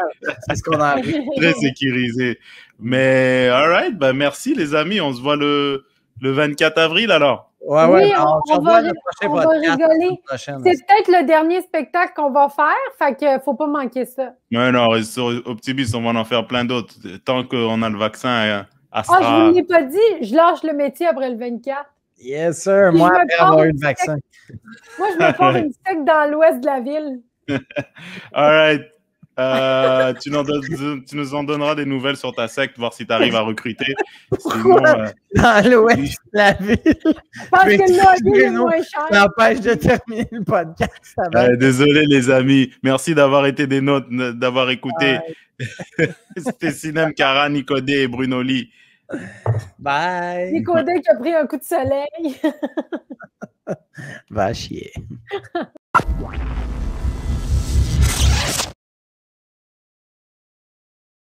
C'est ce qu'on a. très
sécurisé. Mais all right, ben, merci les amis, on se voit le le 24 avril, alors? oui,
on, va, rigoler.
C'est peut-être le dernier spectacle qu'on va faire, fait que faut pas manquer ça.
Non, non, sur Optimus, on va en faire plein d'autres. Tant qu'on a le vaccin, à euh, ça. Ah, je vous l'ai
pas dit, je lâche le métier après le 24.
Yes, sir, moi, après avoir eu le vaccin.
Moi, je me prends une [LAUGHS] sec dans l'ouest de la ville.
All right. Euh, tu, donnes, tu, nous en donneras des nouvelles sur ta secte, voir si tu arrives à recruter. Sinon, euh...
Dans l'Ouest, de la
ville. Parce que le moins cher. T'empêches de terminer le podcast. Ça va. Euh,
désolé, les amis. Merci d'avoir été des notes, d'avoir écouté. C'était [LAUGHS] Sinem Cara, Nicodé et Bruno Lee.
Bye.
Nicodé qui a pris un coup de soleil.
[LAUGHS] Va chier.
[LAUGHS]